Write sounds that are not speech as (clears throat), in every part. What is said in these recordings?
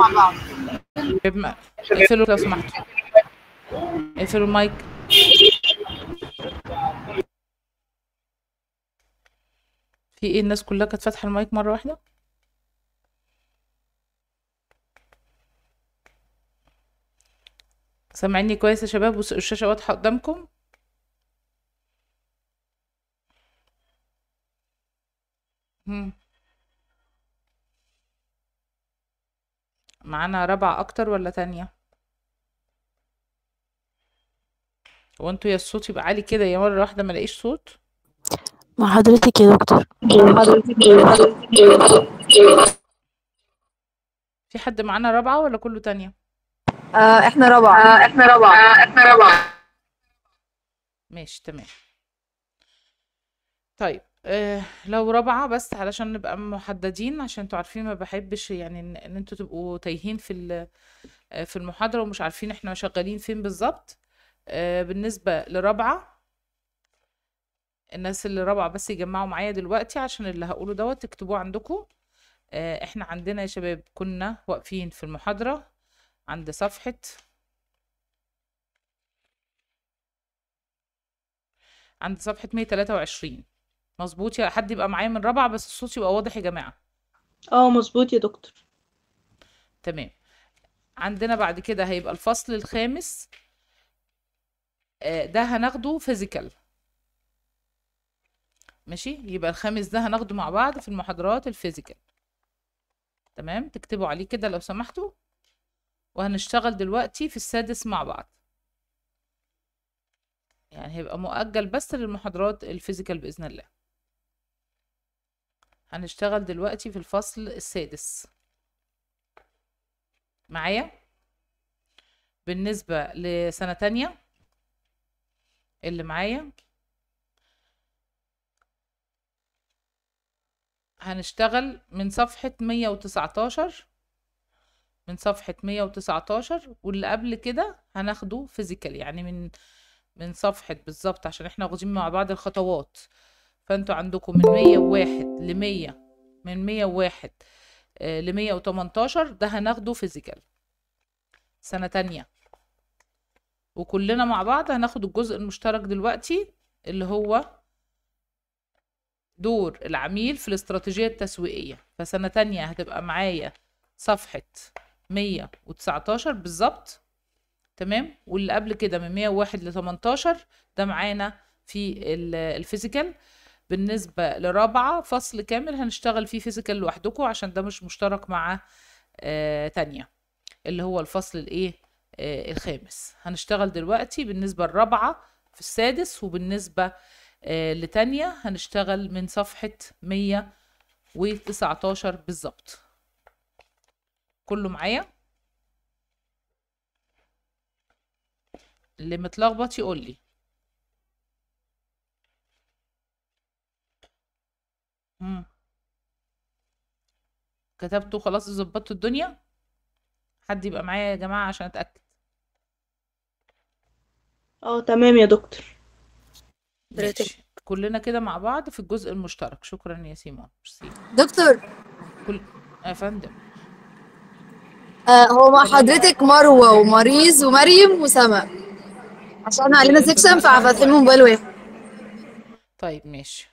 مع بعض اقفلوا لو سمحتوا اقفلوا المايك في ايه الناس كلها كانت فاتحه المايك مره واحده سامعيني كويس يا شباب والشاشه واضحه قدامكم هم. معانا رابعة أكتر ولا تانية هو انتوا يا الصوت يبقى عالي كده يا مرة واحدة ما الاقيش صوت مع حضرتك يا دكتور في حد معانا رابعة ولا كله تانية؟ آه احنا رابعة آه احنا رابعة آه احنا رابعة ماشي تمام طيب آه، لو رابعة بس علشان نبقى محددين عشان انتوا عارفين ما بحبش يعني ان انتوا تبقوا تايهين في آه، في المحاضرة ومش عارفين احنا شغالين فين بالظبط آه، بالنسبة لرابعة الناس اللي رابعة بس يجمعوا معايا دلوقتي عشان اللي هقوله دوت تكتبوه عندكم احنا عندنا يا شباب كنا واقفين في المحاضرة عند صفحة عند صفحة 123 مظبوط يا حد يبقى معايا من رابعة بس الصوت يبقى واضح يا جماعة اه مظبوط يا دكتور تمام عندنا بعد كده هيبقى الفصل الخامس آه، ده هناخده فيزيكال ماشي يبقى الخامس ده هناخده مع بعض في المحاضرات الفيزيكال تمام تكتبوا عليه كده لو سمحتوا وهنشتغل دلوقتي في السادس مع بعض يعني هيبقى مؤجل بس للمحاضرات الفيزيكال بإذن الله هنشتغل دلوقتي في الفصل السادس معايا بالنسبة لسنة تانية اللي معايا هنشتغل من صفحة مية وتسعتاشر من صفحة مية وتسعتاشر واللي قبل كده هناخده فيزيكال يعني من من صفحة بالظبط عشان احنا واخدين مع بعض الخطوات فانتوا عندكم من 101 ل 100 من 101 آه، ل 118 ده هناخده فيزيكال سنة تانية وكلنا مع بعض هناخد الجزء المشترك دلوقتي اللي هو دور العميل في الاستراتيجية التسويقية فسنة تانية هتبقى معايا صفحة 119 بالظبط تمام واللي قبل كده من 101 ل 18 ده معانا في الفيزيكال بالنسبة لرابعة فصل كامل هنشتغل فيه فيزيكال لوحدكم عشان ده مش مشترك مع آه تانية اللي هو الفصل الايه آه الخامس هنشتغل دلوقتي بالنسبة لرابعة في السادس وبالنسبة آه لتانية هنشتغل من صفحة 119 بالظبط كله معايا اللي متلخبط يقول لي كتبته خلاص ظبطت الدنيا حد يبقى معايا يا جماعة عشان اتأكد اه تمام يا دكتور ماشي كلنا كده مع بعض في الجزء المشترك شكرا يا سيمون ميرسي دكتور كل يا فندم آه هو مع حضرتك مروة ومريز ومريم وسما عشان علينا طيب، سيكشن فعفتحين موبايل واحد طيب ماشي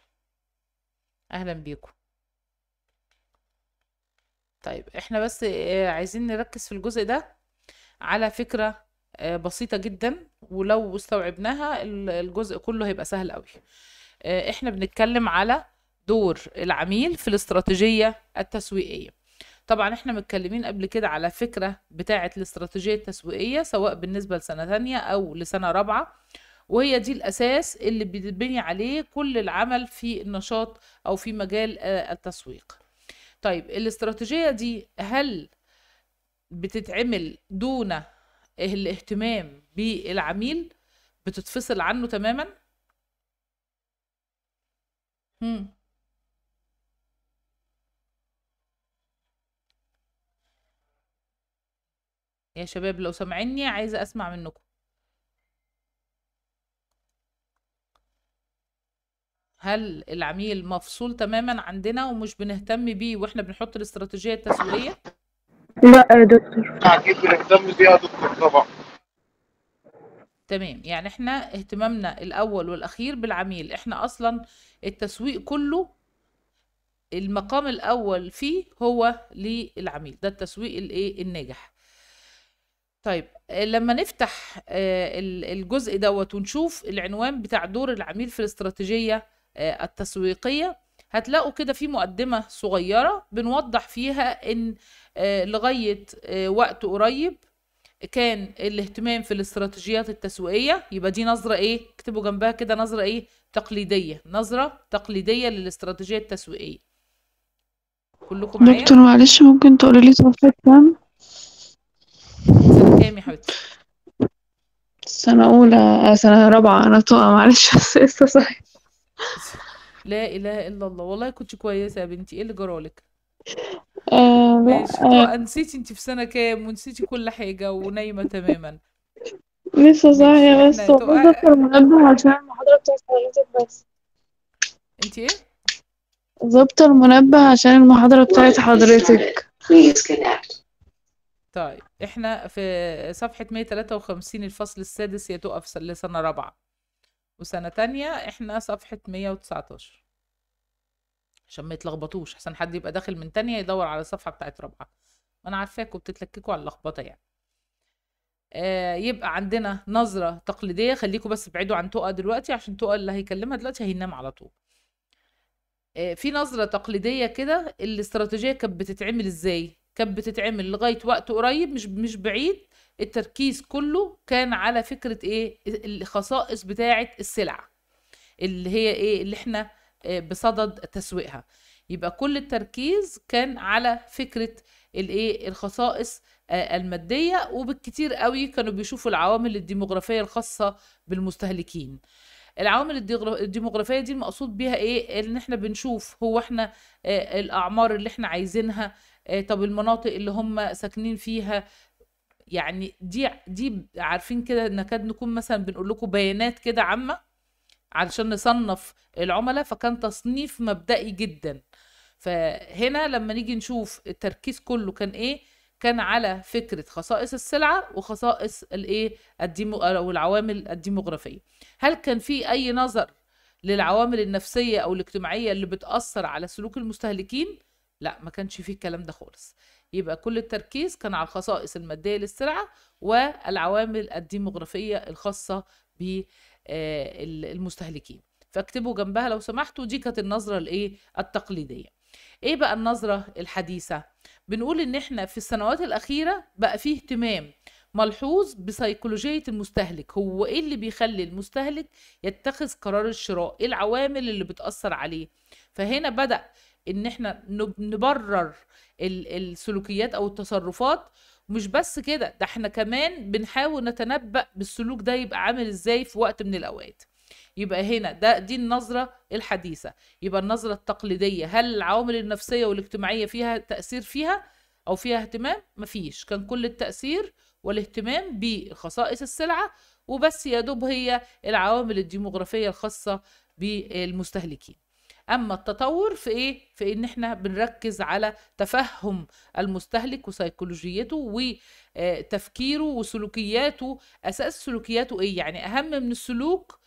اهلا بيكم طيب احنا بس آه، عايزين نركز في الجزء ده على فكرة آه، بسيطة جدا ولو استوعبناها الجزء كله هيبقى سهل قوي آه، احنا بنتكلم على دور العميل في الاستراتيجية التسويقية طبعا احنا متكلمين قبل كده على فكرة بتاعة الاستراتيجية التسويقية سواء بالنسبة لسنة تانية او لسنة رابعة وهي دي الأساس اللي بيتبني عليه كل العمل في النشاط أو في مجال آه، التسويق طيب الاستراتيجية دي هل بتتعمل دون الاهتمام بالعميل بتتفصل عنه تماما هم. يا شباب لو سامعيني عايزه اسمع منكم هل العميل مفصول تماما عندنا ومش بنهتم بيه واحنا بنحط الاستراتيجيه التسويقيه؟ لا يا آه، دكتور يعني اكيد بنهتم بيها يا دكتور طبعا تمام يعني احنا اهتمامنا الاول والاخير بالعميل احنا اصلا التسويق كله المقام الاول فيه هو للعميل ده التسويق الايه الناجح طيب آه، لما نفتح آه، الجزء دوت ونشوف العنوان بتاع دور العميل في الاستراتيجيه آه، التسويقيه هتلاقوا كده في مقدمه صغيره بنوضح فيها ان آه، لغايه آه، وقت قريب كان الاهتمام في الاستراتيجيات التسويقيه يبقى دي نظره ايه اكتبوا جنبها كده نظره ايه تقليديه نظره تقليديه للاستراتيجيه التسويقيه كلكم معايا دكتور معلش ممكن تقولي لي صفحه كام سنة كام يا حبيبتي سنه اولى سنه رابعه انا طوقه معلش (laughs) بس لسه صحيح لا اله الا الله والله كنت كويسه يا بنتي ايه اللي جرالك آه ماشي آه نسيتي انت في سنه كام ونسيتي كل حاجه ونايمه تماما لسه صاحيه يعني؟ بس احنا آه، تبقى- عشان المحاضرة بتاعت حضرتك بس انت ايه ظبط المنبه عشان المحاضرة بتاعت حضرتك طيب احنا في صفحه 153 الفصل السادس يا تقف لسنه رابعه وسنة تانية احنا صفحة 119 عشان ما يتلخبطوش احسن حد يبقى داخل من تانية يدور على الصفحة بتاعت رابعة انا عارفاكم بتتلككوا على اللخبطة يعني آه يبقى عندنا نظرة تقليدية خليكم بس ابعدوا عن تقى دلوقتي عشان تقى اللي هيكلمها دلوقتي هينام على طول آه في نظرة تقليدية كده الاستراتيجية كانت بتتعمل ازاي كانت بتتعمل لغاية وقت قريب مش مش بعيد التركيز كله كان على فكره ايه الخصائص بتاعه السلع اللي هي ايه اللي احنا آه، بصدد تسويقها يبقى كل التركيز كان على فكره الايه الخصائص آه، الماديه وبالكتير قوي كانوا بيشوفوا العوامل الديموغرافيه الخاصه بالمستهلكين العوامل الديموغرافيه دي المقصود بيها ايه ان احنا بنشوف هو احنا آه، الاعمار اللي احنا عايزينها طب المناطق اللي هم ساكنين فيها يعني دي دي عارفين كده نكاد نكون مثلا بنقول لكم بيانات كده عامه علشان نصنف العملاء فكان تصنيف مبدئي جدا فهنا لما نيجي نشوف التركيز كله كان ايه كان على فكره خصائص السلعه وخصائص الايه الديمو او العوامل الديموغرافيه هل كان في اي نظر للعوامل النفسيه او الاجتماعيه اللي بتاثر على سلوك المستهلكين لا ما كانش فيه الكلام ده خالص يبقى كل التركيز كان على الخصائص المادية للسلعة والعوامل الديموغرافية الخاصة بالمستهلكين آه، فاكتبوا جنبها لو سمحتوا دي كانت النظرة الايه التقليدية ايه بقى النظرة الحديثة بنقول ان احنا في السنوات الاخيرة بقى فيه اهتمام ملحوظ بسيكولوجية المستهلك هو ايه اللي بيخلي المستهلك يتخذ قرار الشراء ايه العوامل اللي بتأثر عليه فهنا بدأ ان احنا نبرر السلوكيات او التصرفات مش بس كده ده احنا كمان بنحاول نتنبأ بالسلوك ده يبقى عامل ازاي في وقت من الاوقات يبقى هنا ده دي النظرة الحديثة يبقى النظرة التقليدية هل العوامل النفسية والاجتماعية فيها تأثير فيها أو فيها اهتمام؟ مفيش كان كل التأثير والاهتمام بخصائص السلعة وبس يا دوب هي العوامل الديموغرافية الخاصة بالمستهلكين اما التطور في ايه في ان احنا بنركز على تفهم المستهلك وسيكولوجيته وتفكيره آه، وسلوكياته اساس سلوكياته ايه يعني اهم من السلوك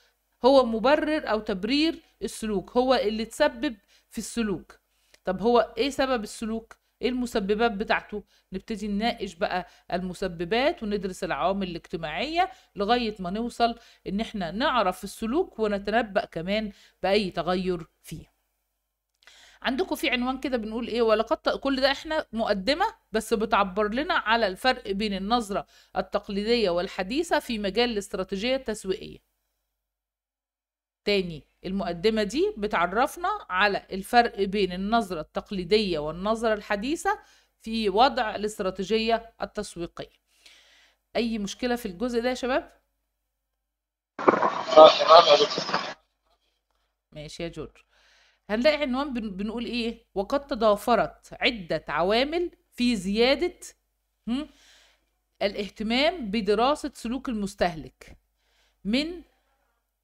هو مبرر او تبرير السلوك هو اللي تسبب في السلوك طب هو ايه سبب السلوك ايه المسببات بتاعته نبتدي نناقش بقى المسببات وندرس العوامل الاجتماعية لغاية ما نوصل ان احنا نعرف السلوك ونتنبأ كمان بأي تغير فيه عندكم في عنوان كده بنقول ايه ولقد كل ده احنا مقدمه بس بتعبر لنا على الفرق بين النظره التقليديه والحديثه في مجال الاستراتيجيه التسويقيه تاني المقدمة دي بتعرفنا على الفرق بين النظرة التقليدية والنظرة الحديثة في وضع الاستراتيجية التسويقية أي مشكلة في الجزء ده يا شباب؟ ماشي يا جورج هنلاقي عنوان بنقول ايه وقد تضافرت عدة عوامل في زيادة الاهتمام بدراسة سلوك المستهلك من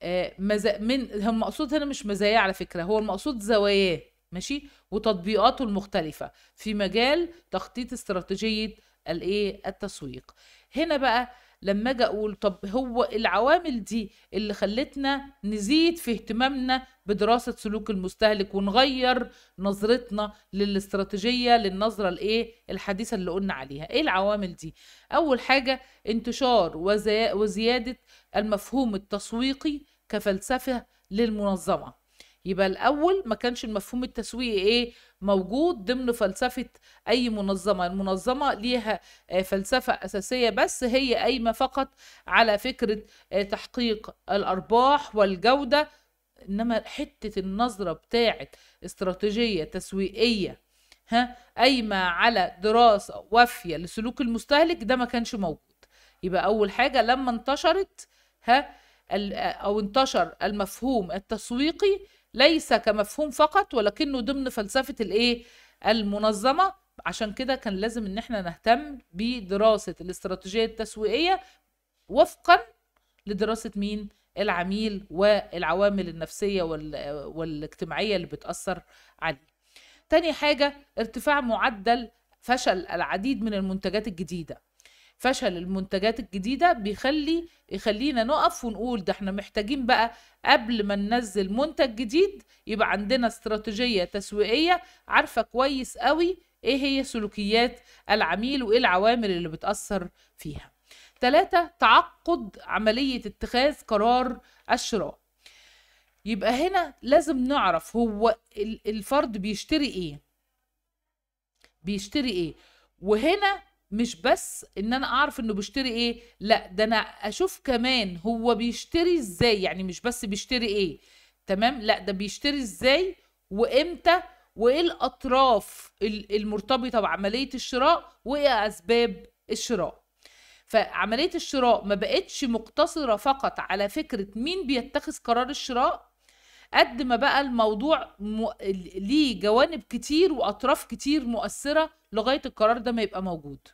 آه، مزا... من هم مقصود هنا مش مزاياه على فكره هو المقصود زواياه ماشي وتطبيقاته المختلفه في مجال تخطيط استراتيجيه الايه التسويق هنا بقى لما اجي اقول طب هو العوامل دي اللي خلتنا نزيد في اهتمامنا بدراسه سلوك المستهلك ونغير نظرتنا للاستراتيجيه للنظره الايه الحديثه اللي قلنا عليها ايه العوامل دي اول حاجه انتشار وزياده المفهوم التسويقي كفلسفه للمنظمه يبقى الاول ما كانش المفهوم التسويقي ايه موجود ضمن فلسفه اي منظمه المنظمه ليها آه، فلسفه اساسيه بس هي قايمه فقط على فكره آه، تحقيق الارباح والجوده انما حته النظره بتاعه استراتيجيه تسويقيه ها قايمه على دراسه وافيه لسلوك المستهلك ده ما كانش موجود يبقى اول حاجه لما انتشرت ها آه، او انتشر المفهوم التسويقي ليس كمفهوم فقط ولكنه ضمن فلسفة الايه المنظمة عشان كده كان لازم ان احنا نهتم بدراسة الاستراتيجية التسويقية وفقا لدراسة مين العميل والعوامل النفسية والاجتماعية اللي بتأثر عليه تاني حاجة ارتفاع معدل فشل العديد من المنتجات الجديدة فشل المنتجات الجديده بيخلي يخلينا نقف ونقول ده احنا محتاجين بقى قبل ما ننزل منتج جديد يبقى عندنا استراتيجيه تسويقيه عارفه كويس قوي ايه هي سلوكيات العميل وايه العوامل اللي بتاثر فيها ثلاثة تعقد عملية اتخاذ قرار الشراء يبقى هنا لازم نعرف هو الفرد بيشتري ايه بيشتري ايه وهنا مش بس ان انا اعرف انه بيشتري ايه لا ده انا اشوف كمان هو بيشتري ازاي يعني مش بس بيشتري ايه تمام لا ده بيشتري ازاي وامتى وايه الاطراف المرتبطه بعمليه الشراء وايه اسباب الشراء فعمليه الشراء ما بقتش مقتصره فقط على فكره مين بيتخذ قرار الشراء قد ما بقى الموضوع م... ليه جوانب كتير واطراف كتير مؤثره لغايه القرار ده ما يبقى موجود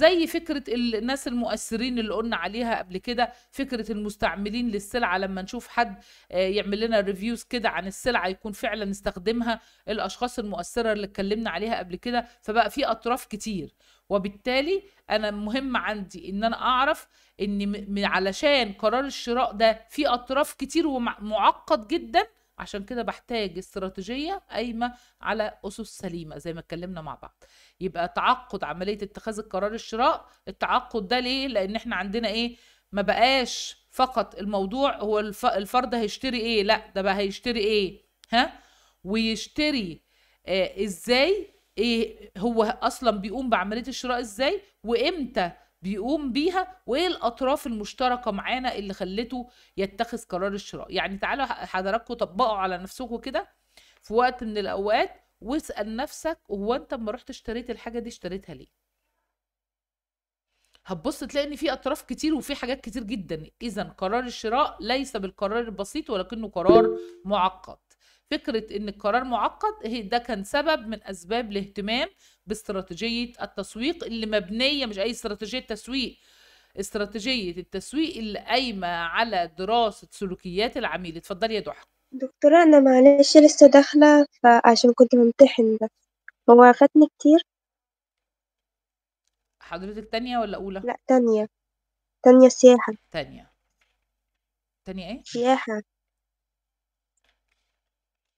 زي فكره الناس المؤثرين اللي قلنا عليها قبل كده فكره المستعملين للسلعه لما نشوف حد آه، يعمل لنا ريفيوز كده عن السلعه يكون فعلا استخدمها الاشخاص المؤثره اللي اتكلمنا عليها قبل كده فبقى في اطراف كتير وبالتالي انا مهم عندي ان انا اعرف ان علشان قرار الشراء ده في اطراف كتير ومعقد جدا عشان كده بحتاج استراتيجيه قايمه على اسس سليمه زي ما اتكلمنا مع بعض يبقى تعقد عمليه اتخاذ القرار الشراء التعقد ده ليه لان احنا عندنا ايه ما بقاش فقط الموضوع هو الفرد هيشتري ايه لا ده بقى هيشتري ايه ها ويشتري آه ازاي ايه هو اصلا بيقوم بعمليه الشراء ازاي وامتى بيقوم بيها وايه الاطراف المشتركه معانا اللي خلته يتخذ قرار الشراء يعني تعالوا حضراتكم طبقوا على نفسكم كده في وقت من الاوقات واسال نفسك هو انت لما رحت اشتريت الحاجه دي اشتريتها ليه هتبص تلاقي ان في اطراف كتير وفي حاجات كتير جدا اذا قرار الشراء ليس بالقرار البسيط ولكنه قرار معقد فكرة إن القرار معقد هي ده كان سبب من أسباب الاهتمام باستراتيجية التسويق اللي مبنية مش أي استراتيجية تسويق استراتيجية التسويق اللي قايمة على دراسة سلوكيات العميل اتفضلي يا ضحى دكتورة أنا معلش لسه داخلة فعشان كنت بمتحن بس هو فاتني كتير حضرتك تانية ولا أولى؟ لأ تانية تانية سياحة تانية تانية إيه؟ سياحة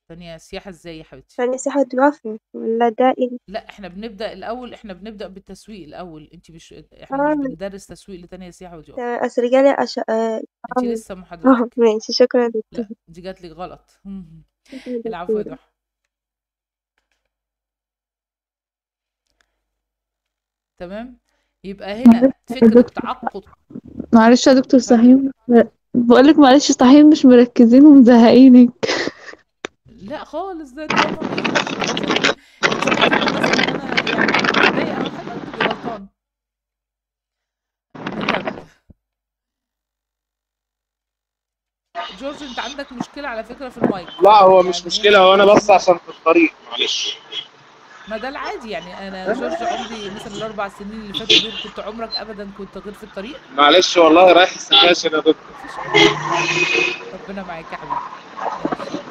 ثانية سياحة ازاي يا حبيبتي؟ ثانية سياحة جغرافيا ولا ده إيه؟ لا احنا بنبدأ الأول احنا بنبدأ بالتسويق الأول انت مش آه. احنا مش بندرس تسويق لتانية سياحة وجغرافيا آه، رجالي أش آه، انت آه، لسه آه، ماشي شكرا لا دكتور دي جات لك غلط (laughs) العفو يا دكتور تمام يبقى هنا فكرة تعقد معلش يا دكتور صحيح بقول لك معلش صحيح مش مركزين ومزهقينك لا خالص ده ده يعني جورج انت عندك مشكله على فكره في المايك لا هو مش يعني مشكله هو انا بس عشان في الطريق معلش ما ده العادي يعني انا جورج عمري مثلا الاربع سنين اللي فاتوا دول كنت عمرك ابدا كنت غير في الطريق معلش والله رايح السكاشن يا دكتور ربنا معاك يا حبيبي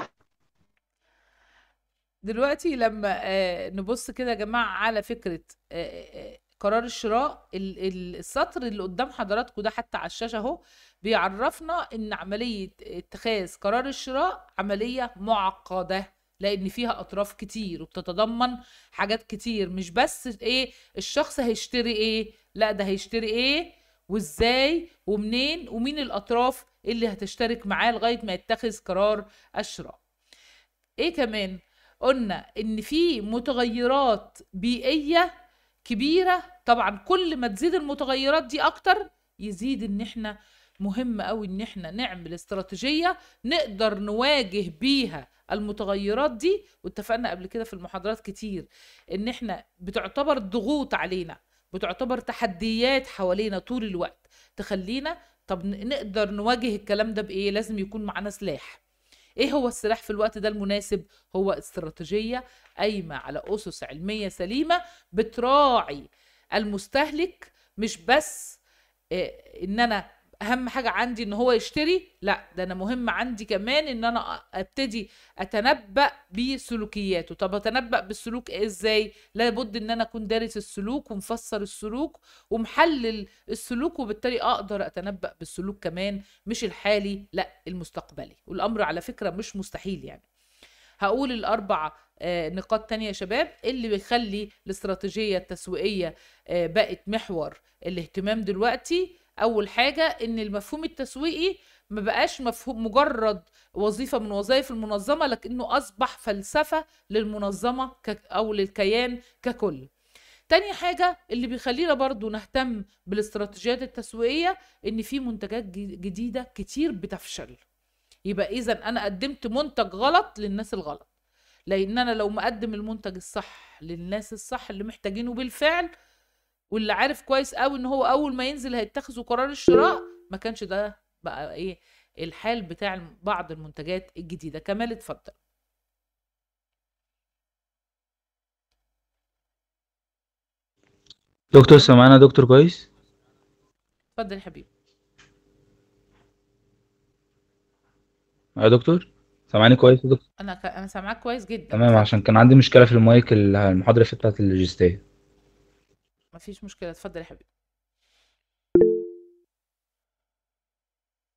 دلوقتي لما آه، نبص كده يا جماعه على فكره آه، آه، قرار الشراء السطر اللي قدام حضراتكم ده حتى على الشاشه اهو بيعرفنا ان عمليه اتخاذ قرار الشراء عمليه معقده لان فيها اطراف كتير وبتتضمن حاجات كتير مش بس ايه الشخص هيشتري ايه لا ده هيشتري ايه وازاي ومنين ومين الاطراف اللي هتشترك معاه لغايه ما يتخذ قرار الشراء ايه كمان قلنا ان في متغيرات بيئيه كبيره طبعا كل ما تزيد المتغيرات دي اكتر يزيد ان احنا مهم قوي ان احنا نعمل استراتيجيه نقدر نواجه بيها المتغيرات دي واتفقنا قبل كده في المحاضرات كتير ان احنا بتعتبر ضغوط علينا بتعتبر تحديات حوالينا طول الوقت تخلينا طب نقدر نواجه الكلام ده بايه لازم يكون معانا سلاح ايه هو السلاح في الوقت ده المناسب هو استراتيجيه قايمه على اسس علميه سليمه بتراعي المستهلك مش بس آه، ان انا اهم حاجه عندي ان هو يشتري لا ده انا مهم عندي كمان ان انا ابتدي اتنبأ بسلوكياته طب اتنبأ بالسلوك ازاي لابد ان انا اكون دارس السلوك ومفسر السلوك ومحلل السلوك وبالتالي اقدر اتنبأ بالسلوك كمان مش الحالي لا المستقبلي والامر على فكره مش مستحيل يعني هقول الاربع آه، نقاط تانية يا شباب اللي بيخلي الاستراتيجية التسويقية آه، بقت محور الاهتمام دلوقتي اول حاجه ان المفهوم التسويقي ما بقاش مفهوم مجرد وظيفه من وظائف المنظمه لكنه اصبح فلسفه للمنظمه او للكيان ككل تاني حاجة اللي بيخلينا برضو نهتم بالاستراتيجيات التسويقية ان في منتجات جديدة كتير بتفشل يبقى اذا انا قدمت منتج غلط للناس الغلط لان انا لو مقدم المنتج الصح للناس الصح اللي محتاجينه بالفعل واللي عارف كويس قوي ان هو اول ما ينزل هيتخذوا قرار الشراء ما كانش ده بقى ايه الحال بتاع بعض المنتجات الجديده كمال اتفضل دكتور سمعنا دكتور كويس اتفضل يا حبيبي يا آه، دكتور سامعني كويس يا دكتور انا ك... انا سامعاك كويس جدا تمام عشان كان عندي مشكله في المايك المحاضره في فاتت بتاعت اللوجستيه ما فيش مشكله اتفضل يا حبيبي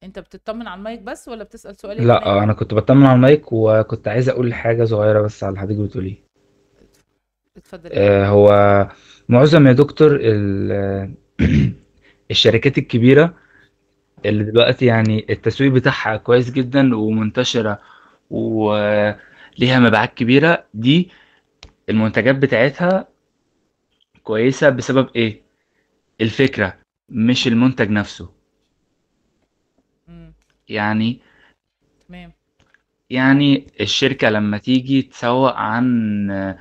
انت بتطمن على المايك بس ولا بتسال سؤال لا آه، انا كنت بطمن على المايك وكنت عايز اقول حاجه صغيره بس على اللي حضرتك بتقوليه اتفضل يا آه، حبيبي. آه، هو معظم يا دكتور (coughs) الشركات الكبيره اللي دلوقتي يعني التسويق بتاعها كويس جدا ومنتشره وليها مبيعات كبيره دي المنتجات بتاعتها كويسه بسبب ايه الفكره مش المنتج نفسه يعني تمام يعني الشركه لما تيجي تسوق عن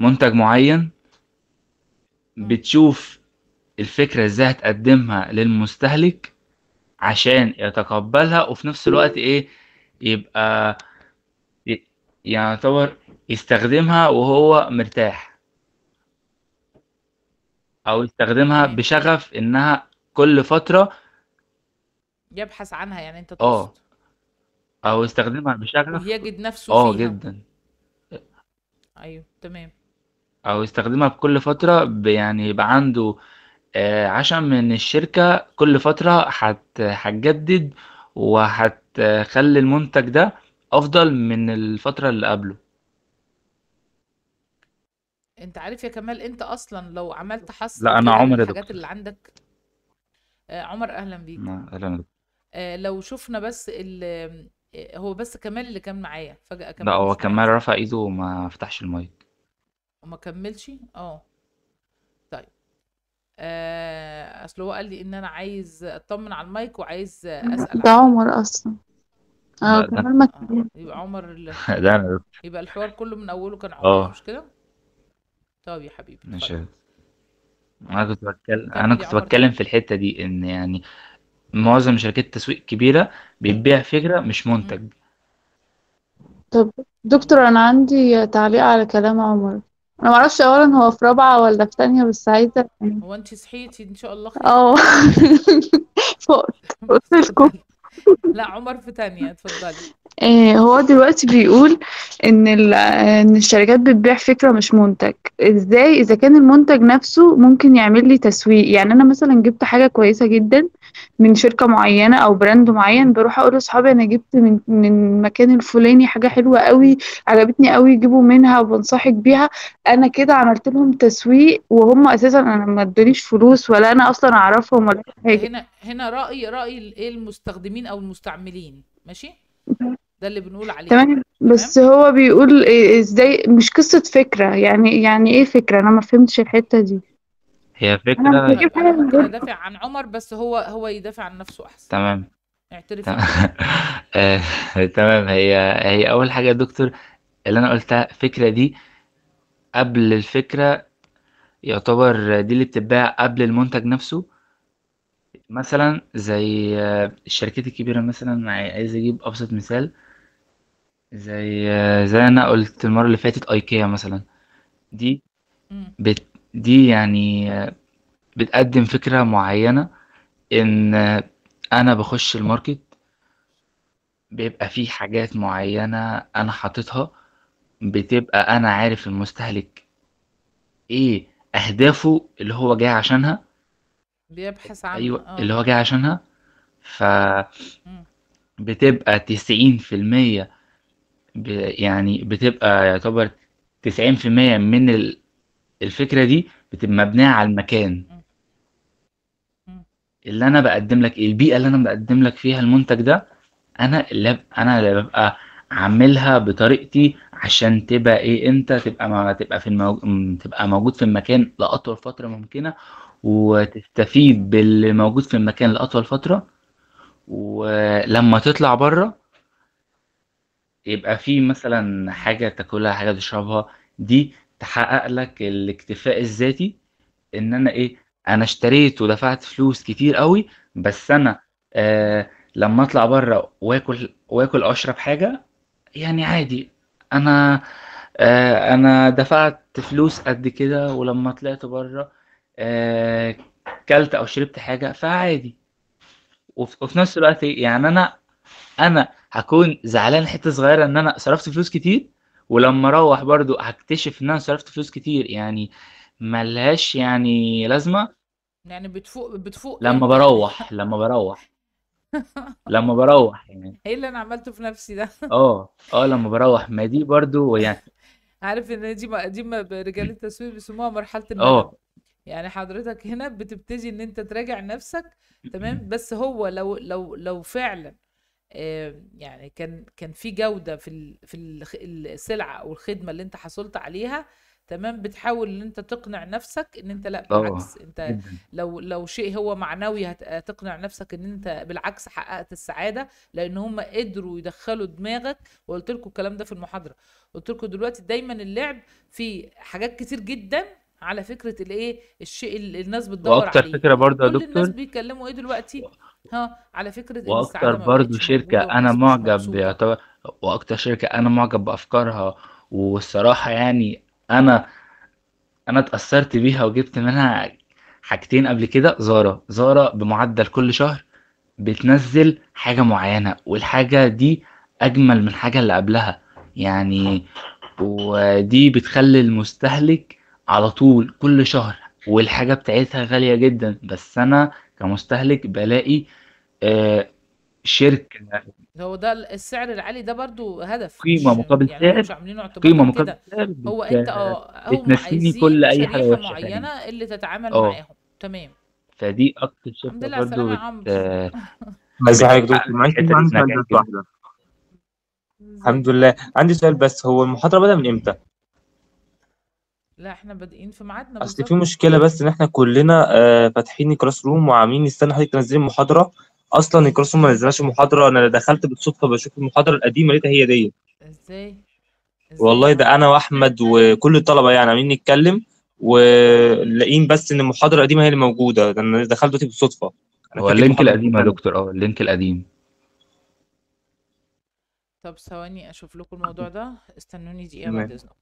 منتج معين بتشوف الفكره ازاي هتقدمها للمستهلك عشان يتقبلها وفي نفس الوقت ايه يبقى يعني يعتبر يستخدمها وهو مرتاح او يستخدمها بشغف انها كل فتره يبحث عنها يعني انت اه تقصد او يستخدمها بشغف يجد نفسه اه فيها جدا ايوه تمام او يستخدمها بكل فتره يعني يبقى عنده آه، عشم من الشركه كل فتره هتجدد وهتخلي المنتج ده افضل من الفتره اللي قبله انت عارف يا كمال انت اصلا لو عملت حصر لا انا عمر يا الحاجات اللي عندك آه، عمر اهلا بيك اهلا يا دكتور. آه، لو شفنا بس ال... آه، هو بس كمال اللي كان معايا فجأة لا كمال هو مش معايا كمال رفع ايده وما فتحش المايك وما كملش اه طيب آه، اصل هو قال لي ان انا عايز اطمن على المايك وعايز اسأل ده عمر اصلا اه لا ده كمال ما اه يبقى عمر اللي (laughs) ده انا يبقى الحوار كله من اوله كان آه. عمر مش كده طب يا حبيبي ماشي اتفضل انا كنت بتكلم انا كنت عمر بتكلم في الحتة دي ان يعني معظم شركات التسويق الكبيرة بتبيع فكرة مش منتج طب دكتور أنا عندي تعليق على كلام عمر أنا اعرفش أولا هو في رابعة ولا في تانية بس عايزة هو انت صحيتي ان شاء الله خير اه (laughs) فوق (laughs) قلت لكم (laughs) لا عمر في تانية اتفضلي إيه هو دلوقتي بيقول ان ان الشركات بتبيع فكره مش منتج ازاي اذا كان المنتج نفسه ممكن يعمل لي تسويق يعني انا مثلا جبت حاجه كويسه جدا من شركه معينه او براند معين بروح اقول لاصحابي انا جبت من من المكان الفلاني حاجه حلوه قوي عجبتني قوي جيبوا منها وبنصحك بيها انا كده عملت لهم تسويق وهم اساسا انا ما ادونيش فلوس ولا انا اصلا اعرفهم ولا حاجه هنا هنا راي راي إيه المستخدمين او المستعملين ماشي ده اللي بنقول عليه تمام بس تمام؟ هو بيقول إيه، ازاي مش قصه فكره يعني يعني ايه فكره انا ما فهمتش الحته دي هي فكرة انا يعني يدافع عن عمر بس هو هو يدافع عن نفسه احسن تمام اعترف تمام (laughs) آه، هي هي اول حاجة يا دكتور اللي انا قلتها الفكرة دي قبل الفكرة يعتبر دي اللي بتتباع قبل المنتج نفسه مثلا زي آه، الشركات الكبيرة مثلا عايز اجيب ابسط مثال زي آه، زي انا قلت المرة اللي فاتت ايكيا مثلا دي بت دي يعني بتقدم فكرة معينة إن أنا بخش الماركت بيبقى فيه حاجات معينة أنا حاططها بتبقى أنا عارف المستهلك إيه أهدافه اللي هو جاي عشانها بيبحث عن أيوة آه. اللي هو جاي عشانها ف بتبقى تسعين في المية يعني بتبقى يعتبر تسعين في المية من ال... الفكره دي بتبقى مبنيه على المكان اللي انا بقدم لك ايه البيئه اللي انا بقدم لك فيها المنتج ده انا اللي انا اللي ببقى عاملها بطريقتي عشان تبقى ايه انت تبقى ما تبقى في الموج... تبقى موجود في المكان لاطول فتره ممكنه وتستفيد باللي موجود في المكان لاطول فتره ولما تطلع بره يبقى في مثلا حاجه تاكلها حاجه تشربها دي تحقق لك الاكتفاء الذاتي ان انا ايه انا اشتريت ودفعت فلوس كتير قوي بس انا آه لما اطلع بره واكل واكل اشرب حاجه يعني عادي انا آه انا دفعت فلوس قد كده ولما طلعت بره آه كلت او شربت حاجه فعادي وفي نفس الوقت إيه، يعني انا انا هكون زعلان حته صغيره ان انا صرفت فلوس كتير ولما اروح برضو هكتشف ان انا صرفت فلوس كتير يعني ملهاش يعني لازمه يعني بتفوق بتفوق لما يعني. بروح لما بروح (laughs) لما بروح يعني ايه اللي انا عملته في نفسي ده (laughs) اه اه لما بروح ما دي برضو يعني عارف ان دي ما دي ما رجال التسويق بيسموها مرحله اه. الندم اه يعني حضرتك هنا بتبتدي ان انت تراجع نفسك تمام (laughs) بس هو لو لو لو فعلا يعني كان كان في جوده في في السلعه او الخدمه اللي انت حصلت عليها تمام بتحاول ان انت تقنع نفسك ان انت لا بالعكس انت لو لو شيء هو معنوي هتقنع نفسك ان انت بالعكس حققت السعاده لان هم قدروا يدخلوا دماغك وقلت لكم الكلام ده في المحاضره قلت لكم دلوقتي دايما اللعب في حاجات كتير جدا على فكره الايه الشيء اللي الناس بتدور عليه واكتر فكره برضه يا دكتور الناس بيتكلموا ايه دلوقتي ها على فكره إن واكتر برضو شركه انا معجب يعتبر واكتر شركه انا معجب بافكارها والصراحه يعني انا انا اتاثرت بيها وجبت منها حاجتين قبل كده زارا زارا بمعدل كل شهر بتنزل حاجه معينه والحاجه دي اجمل من الحاجه اللي قبلها يعني ودي بتخلي المستهلك على طول كل شهر والحاجة بتاعتها غالية جدا بس أنا كمستهلك بلاقي آه، شركه هو ده السعر العالي ده برضو هدف قيمه مقابل يعني سعر مش قيمه مقابل سعر هو انت اه بتنسيني كل اي حاجه وحشه معينه يعني. اللي تتعامل أوه. معاهم تمام فدي اكتر شركه الحمد لله على السلامه يا عمرو حضرتك دكتور معلش عندي واحده الحمد لله عندي سؤال بس هو المحاضره بدأ من امتى؟ لا احنا بادئين في ميعادنا اصل في بالظبط مشكله بس ان احنا كلنا آه، فاتحين الكلاس روم وعاملين نستنى حضرتك تنزلي المحاضره اصلا الكلاس روم ما نزلناش المحاضره انا دخلت بالصدفه بشوف المحاضره القديمه لقيتها هي دي ازاي ازاي والله ده يعني؟ انا واحمد وكل الطلبه يعني عاملين نتكلم ولاقيين بس ان المحاضره القديمه هي اللي موجوده ده انا دخلت دلوقتي بالصدفه انا هو اللينك المحاضره القديم يا القديمه دكتور اه اللينك القديم طب ثواني اشوف لكم الموضوع ده استنوني دقيقة بعد اذنكم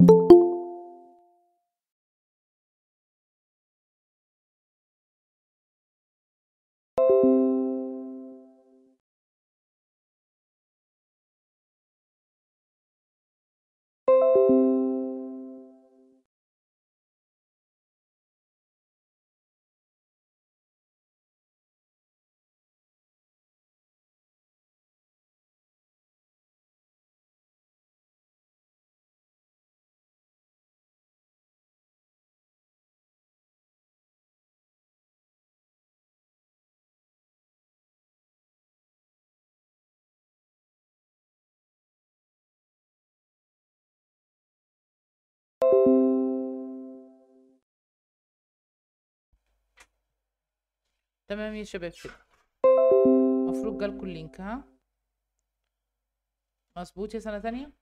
you تمام يا شباب كده مفروض جالكوا اللينك ها مظبوط يا سنة تانية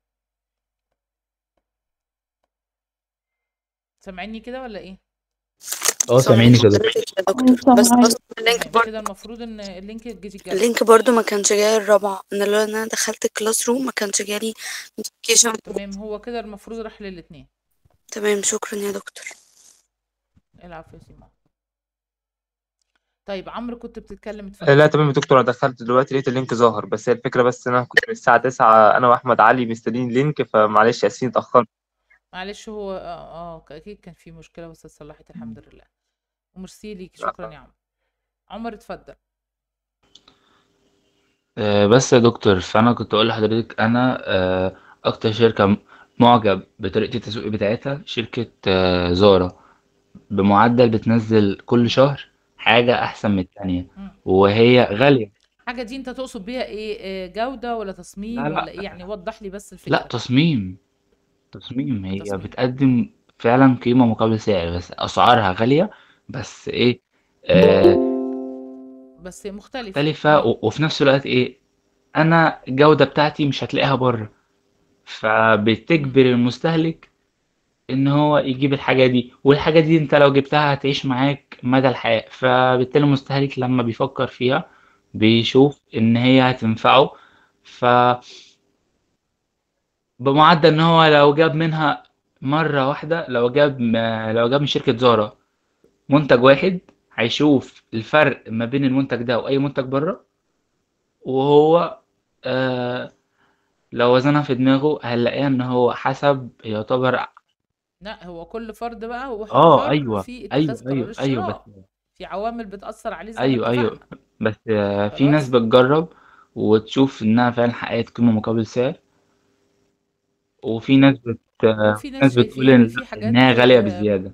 سامعيني كده ولا ايه اه سامعيني كده بس بص اللينك برضه كده المفروض ان اللينك الجديد جاي اللينك برضو ما كانش جاي الرابعة انا لو انا دخلت الكلاس روم ما كانش جالي نوتيفيكيشن تمام هو كده المفروض راح للاتنين تمام شكرا يا دكتور العفو يا سيما طيب عمرو كنت بتتكلم اتفضل لا تمام يا دكتور انا دخلت دلوقتي لقيت اللينك ظاهر بس هي الفكره بس ان انا كنت من الساعه 9 انا واحمد علي مستنيين لينك فمعلش ياسين اتاخرت معلش هو اه اه اكيد كان في مشكله بس اتصلحت الحمد لله ميرسي ليك شكرا يا عمرو عمر اتفضل آه، بس يا دكتور فانا كنت اقول لحضرتك انا آه، اكتر شركه معجب بطريقه التسويق بتاعتها شركه آه، زارا بمعدل بتنزل كل شهر حاجة أحسن من التانية وهي غالية. الحاجة دي أنت تقصد بيها إيه، آه، جوده جودة تصميم لا، تصميم لأ. إيه؟ يعني وضّح لي بس الفكره لأ تصميم، تصميم هي تصميم. بتقدّم فعلًا قيمة مقابل سعر، بس أسعارها غالية بس إيه، آه بس مختلفة، مختلفة وفي نفس الوقت إيه، أنا الجودة بتاعتي مش هتلاقيها برّه، فبتجبر المستهلك ان هو يجيب الحاجه دي والحاجه دي انت لو جبتها هتعيش معاك مدى الحياه فبالتالي المستهلك لما بيفكر فيها بيشوف ان هي هتنفعه ف بمعدل ان هو لو جاب منها مره واحده لو جاب لو جاب من شركه زارا منتج واحد هيشوف الفرق ما بين المنتج ده واي منتج بره وهو آه لو وزنها في دماغه هنلاقيها ان هو حسب يعتبر لأ هو كل فرد بقى هو اه حر أيوه، في أيوه، اتخاذ أيوه، أيوه بس في عوامل بتأثّر عليه زي أيوه، أيوه، بس في ناس بتجرّب وتشوف إنها فعلًا حققت قيمة مقابل سعر. وفي ناس بت وفي ناس ناس بتقول شايفين إن في حاجات إنها غالية آه، بزيادة.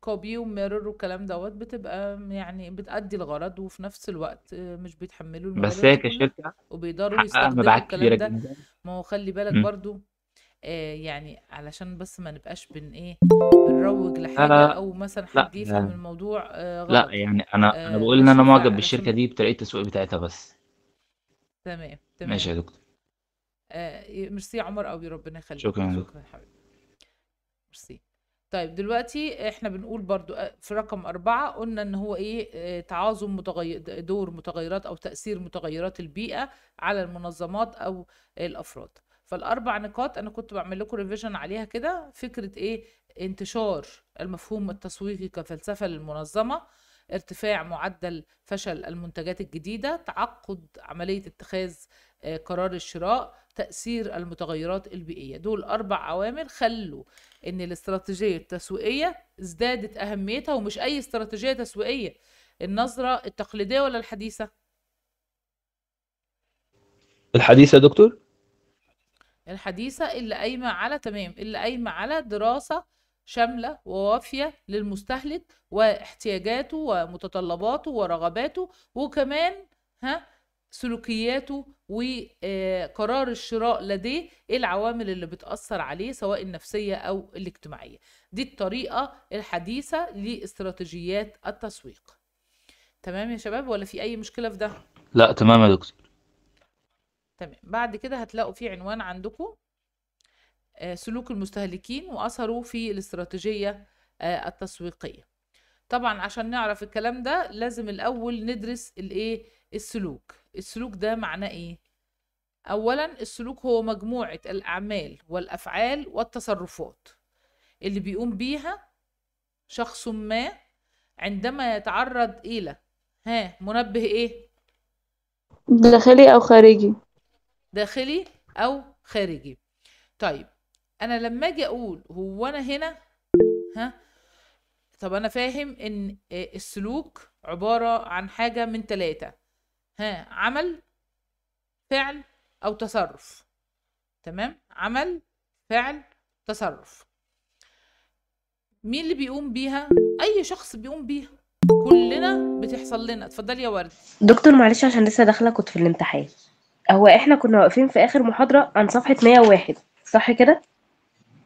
كوبي وميرور والكلام دوت بتبقى يعني بتأدّي الغرض وفي نفس الوقت مش بيتحمّلوا بس المبالغ هي دي كشركة وبيقدروا حققت يستخدموا مبيعات كبيرة ده، جدًا ما هو خلّي بالك برضو برضه آه، يعني علشان بس ما نبقاش بن ايه بنروج لحاجه او مثلا حد يفهم يعني الموضوع آه، غلط لا يعني انا انا آه، بقول ان انا معجب بالشركه دي بطريقه التسويق بتاعتها بس تمام تمام ماشي يا دكتور ميرسي يا عمر قوي ربنا يخليك شكرا شكرا حبيبي ميرسي طيب دلوقتي احنا بنقول برضو في رقم أربعة قلنا ان هو ايه تعاظم متغير دور متغيرات او تأثير متغيرات البيئة على المنظمات او الافراد فالاربع نقاط انا كنت بعمل لكم ريفيجن عليها كده فكره ايه انتشار المفهوم التسويقي كفلسفه للمنظمه ارتفاع معدل فشل المنتجات الجديده تعقد عمليه اتخاذ آه، قرار الشراء تاثير المتغيرات البيئيه دول اربع عوامل خلوا ان الاستراتيجيه التسويقيه ازدادت اهميتها ومش اي استراتيجيه تسويقيه النظره التقليديه ولا الحديثه الحديثه يا دكتور الحديثة اللي قايمة على تمام اللي قايمة على دراسة شاملة ووافية للمستهلك واحتياجاته ومتطلباته ورغباته وكمان ها سلوكياته وقرار الشراء لديه ايه العوامل اللي بتأثر عليه سواء النفسية أو الاجتماعية دي الطريقة الحديثة لاستراتيجيات التسويق تمام يا شباب ولا في أي مشكلة في ده؟ لا تمام يا دكتور تمام بعد كده هتلاقوا في عنوان عندكم آه، سلوك المستهلكين واثره في الاستراتيجيه آه، التسويقيه طبعا عشان نعرف الكلام ده لازم الاول ندرس الايه السلوك السلوك ده معناه ايه اولا السلوك هو مجموعه الاعمال والافعال والتصرفات اللي بيقوم بيها شخص ما عندما يتعرض الى ها منبه ايه داخلي او خارجي داخلي او خارجي طيب انا لما اجي اقول هو انا هنا ها طب انا فاهم ان آه، السلوك عباره عن حاجه من تلاتة ها عمل فعل او تصرف تمام عمل فعل تصرف مين اللي بيقوم بيها اي شخص بيقوم بيها كلنا بتحصل لنا اتفضلي يا ورد دكتور معلش عشان لسه داخله كنت في الامتحان هو إحنا كنا واقفين في آخر محاضرة عن صفحة 101 صح كده؟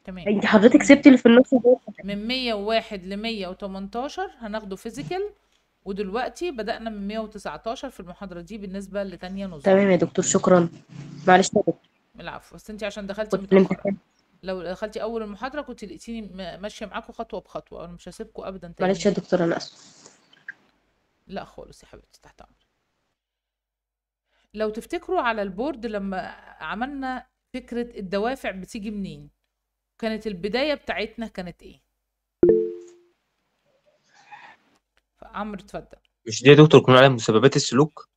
تمام أنت حضرتك سبتي اللي في النص ده من 101 ل 118 هناخده فيزيكال ودلوقتي بدأنا من 119 في المحاضرة دي بالنسبة لتانية نظم تمام يا دكتور شكرا معلش يا دكتور العفو بس انت عشان دخلتي متأخر لو دخلتي اول المحاضرة كنت لقيتيني ماشية معاكم خطوة بخطوة انا مش هسيبكم ابدا تاني معلش يا دكتور انا اسف لا خالص يا حبيبتي تحت امرك لو تفتكروا على البورد لما عملنا فكرة الدوافع بتيجي منين كانت البداية بتاعتنا كانت ايه عمرو اتفضل مش دي يا دكتور كنا على مسببات السلوك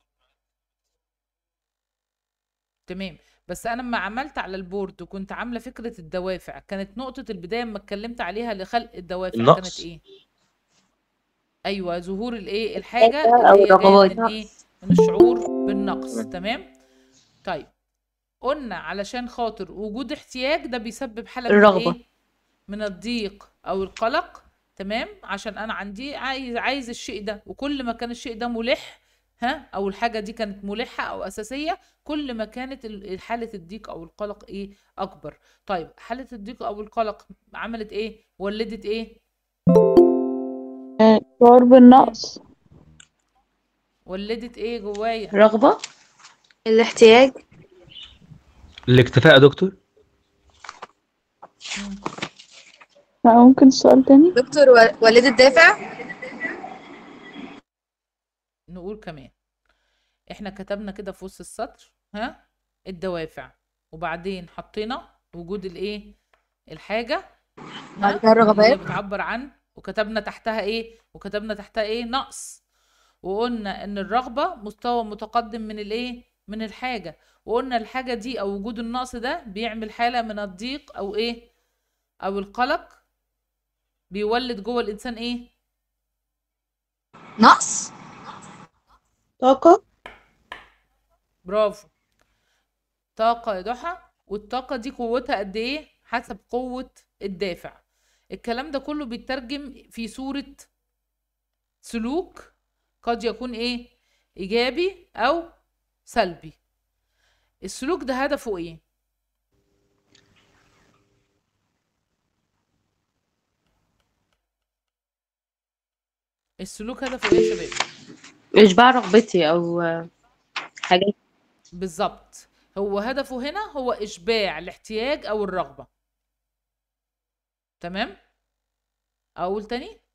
تمام بس انا لما عملت على البورد وكنت عامله فكره الدوافع كانت نقطه البدايه ما اتكلمت عليها لخلق الدوافع النقص. كانت ايه ايوه ظهور الايه أيوة، الحاجه او الرغبات من ايه من الشعور بالنقص تمام طيب قلنا علشان خاطر وجود احتياج ده بيسبب حاله الرغبه إيه؟ من الضيق او القلق تمام عشان انا عندي عايز عايز الشيء ده وكل ما كان الشيء ده ملح ها او الحاجه دي كانت ملحه او اساسيه كل ما كانت حاله الضيق او القلق ايه اكبر طيب حاله الضيق او القلق عملت ايه ولدت ايه آه، شعور بالنقص ولدت ايه جوايا رغبة الاحتياج الاكتفاء يا دكتور ممكن سؤال تاني دكتور ولدت دافع نقول كمان احنا كتبنا كده في وسط السطر ها الدوافع وبعدين حطينا وجود الايه الحاجه بعد الرغبات اللي بتعبر عن وكتبنا تحتها ايه وكتبنا تحتها ايه نقص وقلنا ان الرغبه مستوى متقدم من الايه من الحاجه وقلنا الحاجه دي او وجود النقص ده بيعمل حاله من الضيق او ايه او القلق بيولد جوه الانسان ايه نقص طاقه برافو طاقه يا ضحى والطاقه دي قوتها قد ايه حسب قوه الدافع الكلام ده كله بيترجم في صوره سلوك قد يكون ايه ايجابي او سلبي السلوك ده هدفه ايه السلوك هدفه ايه يا شباب اشباع رغبتي او حاجات بالظبط هو هدفه هنا هو اشباع الاحتياج او الرغبه تمام اقول تاني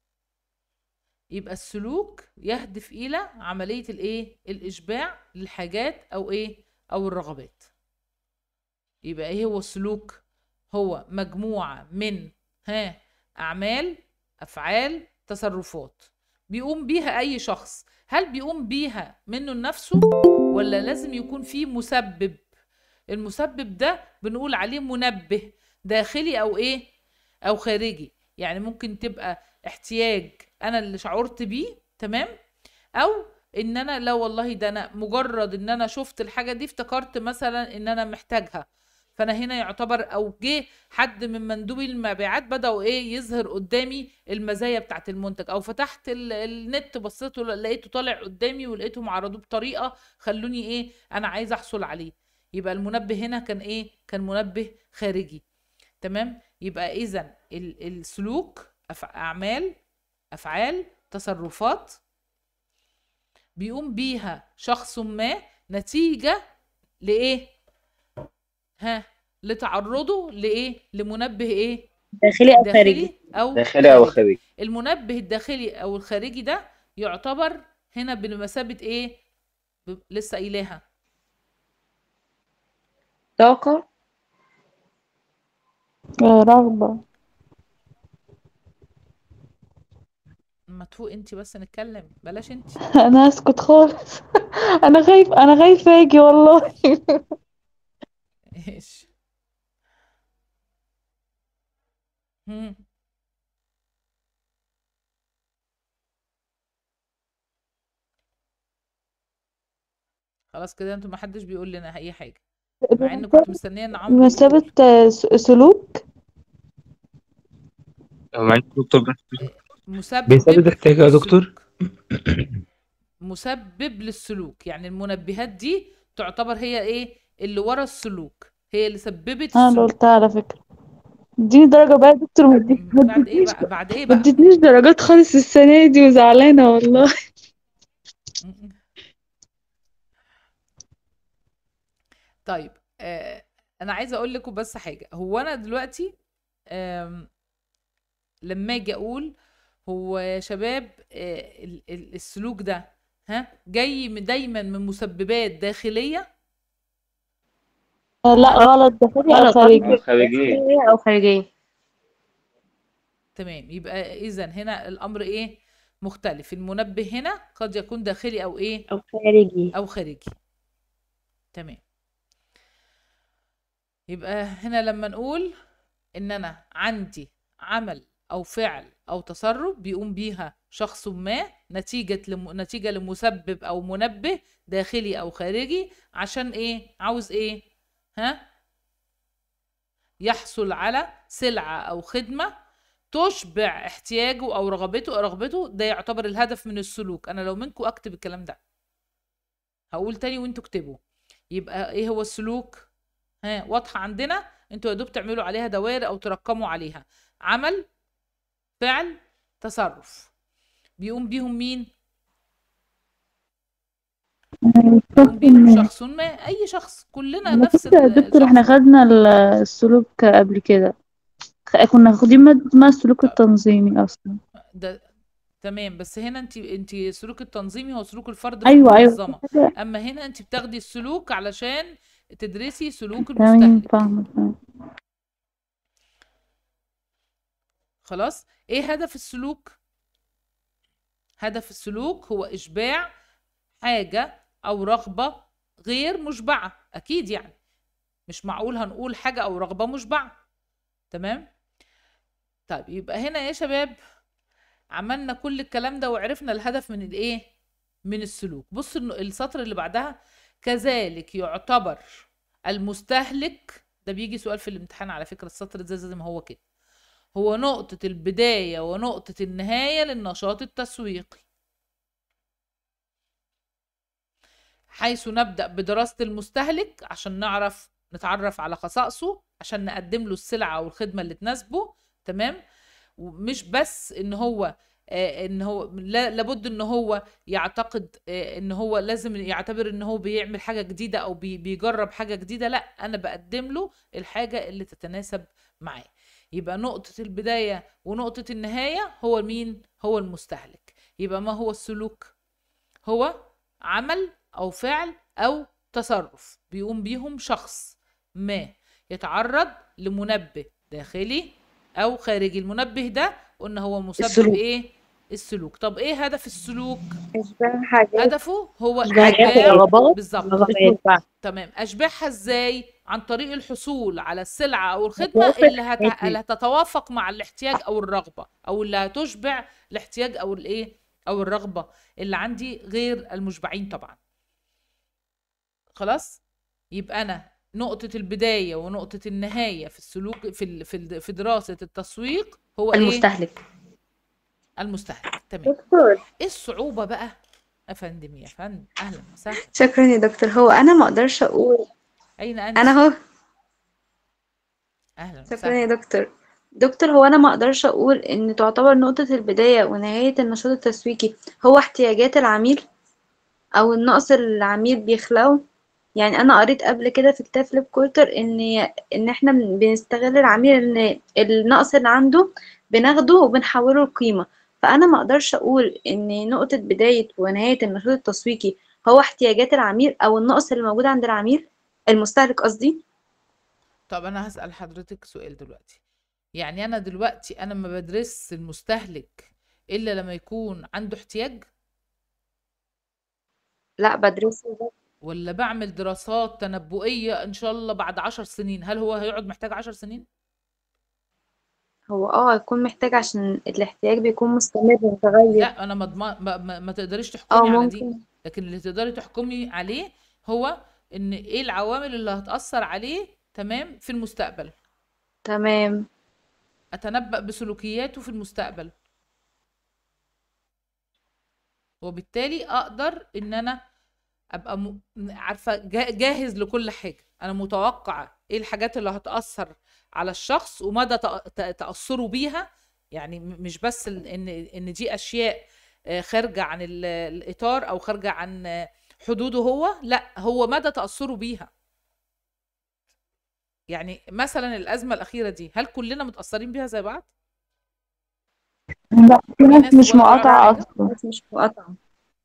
يبقى السلوك يهدف الى عمليه الايه الاشباع للحاجات او ايه او الرغبات يبقى ايه هو السلوك هو مجموعه من ها اعمال افعال تصرفات بيقوم بيها اي شخص هل بيقوم بيها منه لنفسه ولا لازم يكون في مسبب المسبب ده بنقول عليه منبه داخلي او ايه او خارجي يعني ممكن تبقى احتياج انا اللي شعرت بيه تمام او ان انا لا والله ده انا مجرد ان انا شفت الحاجه دي افتكرت مثلا ان انا محتاجها فانا هنا يعتبر او جه حد من مندوبي المبيعات بداوا ايه يظهر قدامي المزايا بتاعت المنتج او فتحت ال... النت بصيت لقيته طالع قدامي ولقيتهم عرضوه بطريقه خلوني ايه انا عايزه احصل عليه يبقى المنبه هنا كان ايه كان منبه خارجي تمام يبقى اذا السلوك اعمال أفعال تصرفات بيقوم بيها شخص ما نتيجة لإيه؟ ها لتعرضه لإيه؟ لمنبه إيه؟ داخلي أو خارجي أو داخلي أو خارجي المنبه الداخلي أو الخارجي ده يعتبر هنا بمثابة إيه؟ ب... لسه قايلاها طاقة آه، رغبة ما تفوق انت بس نتكلم بلاش انت (laughs) انا اسكت خالص (laughs) انا خايف انا خايف اجي والله (laughs) ايش خلاص كده انتوا ما حدش بيقول لنا اي حاجه مع ان كنت مستنيه ان عمرو مسابة آه، سلوك مسبب بيسبب احتياج يا دكتور (coughs) مسبب للسلوك يعني المنبهات دي تعتبر هي ايه اللي ورا السلوك هي اللي سببت انا قلتها على فكره اديني درجة بقى يا دكتور ما بعد ايه بقى بعد ايه بقى ما اديتنيش درجات خالص السنة دي وزعلانة والله طيب آه انا عايزه اقول لكم بس حاجه هو انا دلوقتي لما اجي اقول هو يا شباب آه، السلوك ده ها جاي دايما من مسببات داخليه آه، لا غلط داخلي او خارجي خارجيه او خارجيه تمام يبقى اذا هنا الامر ايه مختلف المنبه هنا قد يكون داخلي او ايه او خارجي او خارجي تمام يبقى هنا لما نقول ان انا عندي عمل أو فعل أو تصرف بيقوم بيها شخص ما نتيجة لم... نتيجة لمسبب أو منبه داخلي أو خارجي عشان إيه؟ عاوز إيه؟ ها؟ يحصل على سلعة أو خدمة تشبع احتياجه أو رغبته رغبته ده يعتبر الهدف من السلوك أنا لو منكم أكتب الكلام ده هقول تاني وانتوا اكتبوا يبقى إيه هو السلوك؟ ها واضحة عندنا انتوا يا دوب تعملوا عليها دوائر أو ترقموا عليها عمل فعل تصرف بيقوم بيهم مين بيهم شخص ما اي شخص كلنا نفس يا دكتور احنا خدنا السلوك قبل كده كنا واخدين ما السلوك آه. التنظيمي اصلا ده تمام بس هنا انت انت السلوك التنظيمي هو سلوك الفرد أيوة, أيوة. المنظمه أيوة. اما هنا انت بتاخدي السلوك علشان تدرسي سلوك المستهلك تمام فاهمه خلاص ايه هدف السلوك هدف السلوك هو اشباع حاجه او رغبه غير مشبعه اكيد يعني مش معقول هنقول حاجه او رغبه مشبعه تمام طيب يبقى هنا يا شباب عملنا كل الكلام ده وعرفنا الهدف من الايه من السلوك بص السطر اللي بعدها كذلك يعتبر المستهلك ده بيجي سؤال في الامتحان على فكره السطر ده زي ما هو كده هو نقطة البداية ونقطة النهاية للنشاط التسويقي حيث نبدأ بدراسة المستهلك عشان نعرف نتعرف على خصائصه عشان نقدم له السلعة أو الخدمة اللي تناسبه تمام ومش بس إن هو آه، ان هو لابد ان هو يعتقد آه، ان هو لازم يعتبر ان هو بيعمل حاجه جديده او بيجرب حاجه جديده لا انا بقدم له الحاجه اللي تتناسب معاه يبقى نقطة البداية ونقطة النهاية هو مين؟ هو المستهلك يبقى ما هو السلوك؟ هو عمل أو فعل أو تصرف بيقوم بيهم شخص ما يتعرض لمنبه داخلي أو خارجي المنبه ده قلنا هو مسبب السلوك. إيه؟ السلوك طب إيه هدف السلوك؟ إيه؟ هدفه هو إشباع بالظبط تمام أشباعها إزاي؟ عن طريق الحصول على السلعة أو الخدمة اللي, هت... اللي هتتوافق مع الاحتياج أو الرغبة أو اللي هتشبع الاحتياج أو الإيه أو الرغبة اللي عندي غير المشبعين طبعا خلاص يبقى أنا نقطة البداية ونقطة النهاية في السلوك في في في دراسة التسويق هو إيه؟ المستهلك إيه؟ المستهلك تمام دكتور ايه الصعوبة بقى يا فندم يا فندم اهلا وسهلا شكرا يا دكتور هو انا ما اقدرش اقول أين أنت؟ انا اهو أهلا شكرا يا دكتور دكتور هو انا ما اقدرش اقول ان تعتبر نقطة البداية ونهاية النشاط التسويقي هو احتياجات العميل او النقص اللي العميل بيخلقه يعني انا قريت قبل كده في كتاب فليب كولتر ان ان احنا بنستغل العميل ان النقص اللي عنده بناخده وبنحوله لقيمة فانا ما اقدرش اقول ان نقطة بداية ونهاية النشاط التسويقي هو احتياجات العميل او النقص اللي موجود عند العميل المستهلك قصدي طب انا هسأل حضرتك سؤال دلوقتي يعني انا دلوقتي انا ما بدرس المستهلك الا لما يكون عنده احتياج لا بدرسه ولا بعمل دراسات تنبؤية ان شاء الله بعد عشر سنين هل هو هيقعد محتاج عشر سنين هو اه هيكون محتاج عشان الاحتياج بيكون مستمر متغير لا انا ما ما, ما, تقدريش تحكمي آه، على دي ممكن لكن اللي تقدري تحكمي عليه هو ان ايه العوامل اللي هتأثر عليه تمام في المستقبل تمام اتنبأ بسلوكياته في المستقبل وبالتالي اقدر ان انا ابقى م... عارفه جاهز لكل حاجه انا متوقعه ايه الحاجات اللي هتاثر على الشخص ومدى تاثره بيها يعني مش بس ان ان دي اشياء آه، خارجه عن الاطار او خارجه عن حدوده هو لا هو مدى تاثره بيها يعني مثلا الازمه الاخيره دي هل كلنا متاثرين بيها زي بعض لا في ناس مش مقاطعه اصلا ناس مش مقاطعه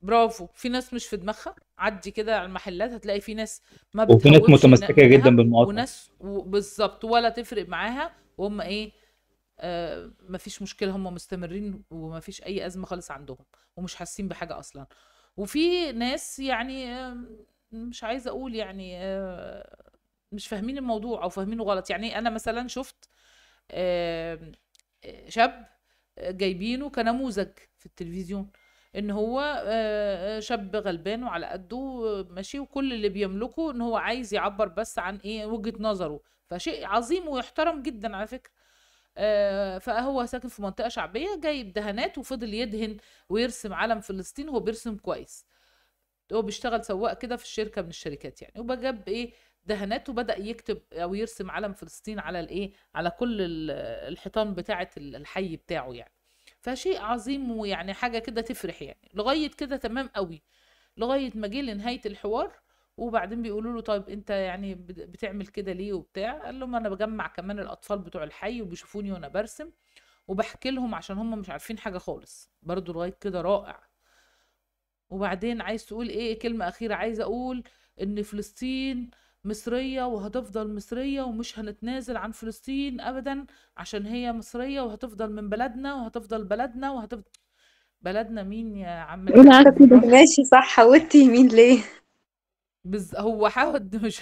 برافو في ناس مش في دماغها عدي كده على المحلات هتلاقي في ناس ما وفي ناس متمسكه جدا بالمقاطعه وناس بالظبط ولا تفرق معاها وهم ايه آه مفيش مشكله هم مستمرين ومفيش اي ازمه خالص عندهم ومش حاسين بحاجه اصلا وفي ناس يعني مش عايزه اقول يعني آه، مش فاهمين الموضوع او فاهمينه غلط يعني انا مثلا شفت شاب جايبينه كنموذج في التلفزيون ان هو آه، آه، شاب غلبان وعلى قده ماشي وكل اللي بيملكه ان هو عايز يعبر بس عن ايه وجهة نظره فشيء عظيم ويحترم جدا على فكرة آه، فهو ساكن في منطقه شعبيه جايب دهانات وفضل يدهن ويرسم علم فلسطين هو بيرسم كويس هو بيشتغل سواق كده في شركه من الشركات يعني وبجاب ايه دهانات وبدا يكتب او يرسم علم فلسطين على الايه على كل الحيطان بتاعه الحي بتاعه يعني فشيء عظيم ويعني حاجه كده تفرح يعني لغايه كده تمام قوي لغايه ما جه لنهايه الحوار وبعدين بيقولوا له طيب انت يعني بتعمل كده ليه وبتاع قال لهم انا بجمع كمان الاطفال بتوع الحي وبيشوفوني وانا برسم وبحكي لهم عشان هم مش عارفين حاجه خالص برضو لغايه كده رائع وبعدين عايز تقول ايه كلمه اخيره عايزه اقول ان فلسطين مصريه وهتفضل مصريه ومش هنتنازل عن فلسطين ابدا عشان هي مصريه وهتفضل من بلدنا وهتفضل بلدنا وهتفضل بلدنا مين يا عم (laughs) ماشي صح حاولتي مين ليه بز... هو حاول (laughs) مش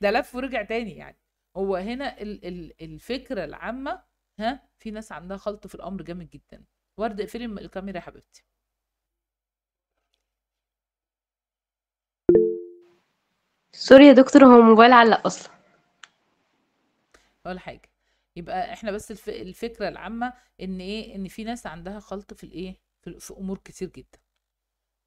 ده لف ورجع تاني يعني هو هنا ال... ال... الفكره العامه ها في ناس عندها خلط في الامر جامد جدا ورد اقفلي الكاميرا يا حبيبتي سوري يا دكتور هو الموبايل علق اصلا ولا حاجه يبقى احنا بس الف... الفكره العامه ان ايه ان في ناس عندها خلط في الايه في... في امور كتير جدا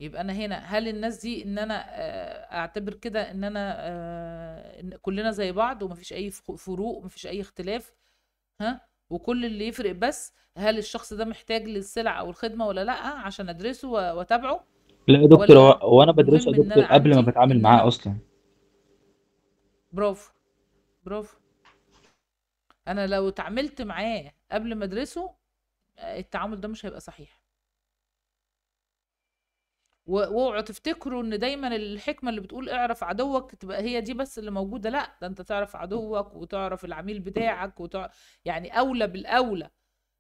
يبقى انا هنا هل الناس دي ان انا آه، اعتبر كده ان انا آه، كلنا زي بعض ومفيش اي فروق ومفيش اي اختلاف ها وكل اللي يفرق بس هل الشخص ده محتاج للسلع او الخدمه ولا لا عشان ادرسه واتابعه لا يا دكتور ولا هو انا بدرسه يا ان دكتور قبل ما بتعامل معاه اصلا برافو برافو انا لو اتعاملت معاه قبل ما ادرسه آه، التعامل ده مش هيبقى صحيح واوعوا تفتكروا ان دايما الحكمه اللي بتقول اعرف عدوك تبقى هي دي بس اللي موجوده لا ده انت تعرف عدوك وتعرف العميل بتاعك وتع... يعني اولى بالاولى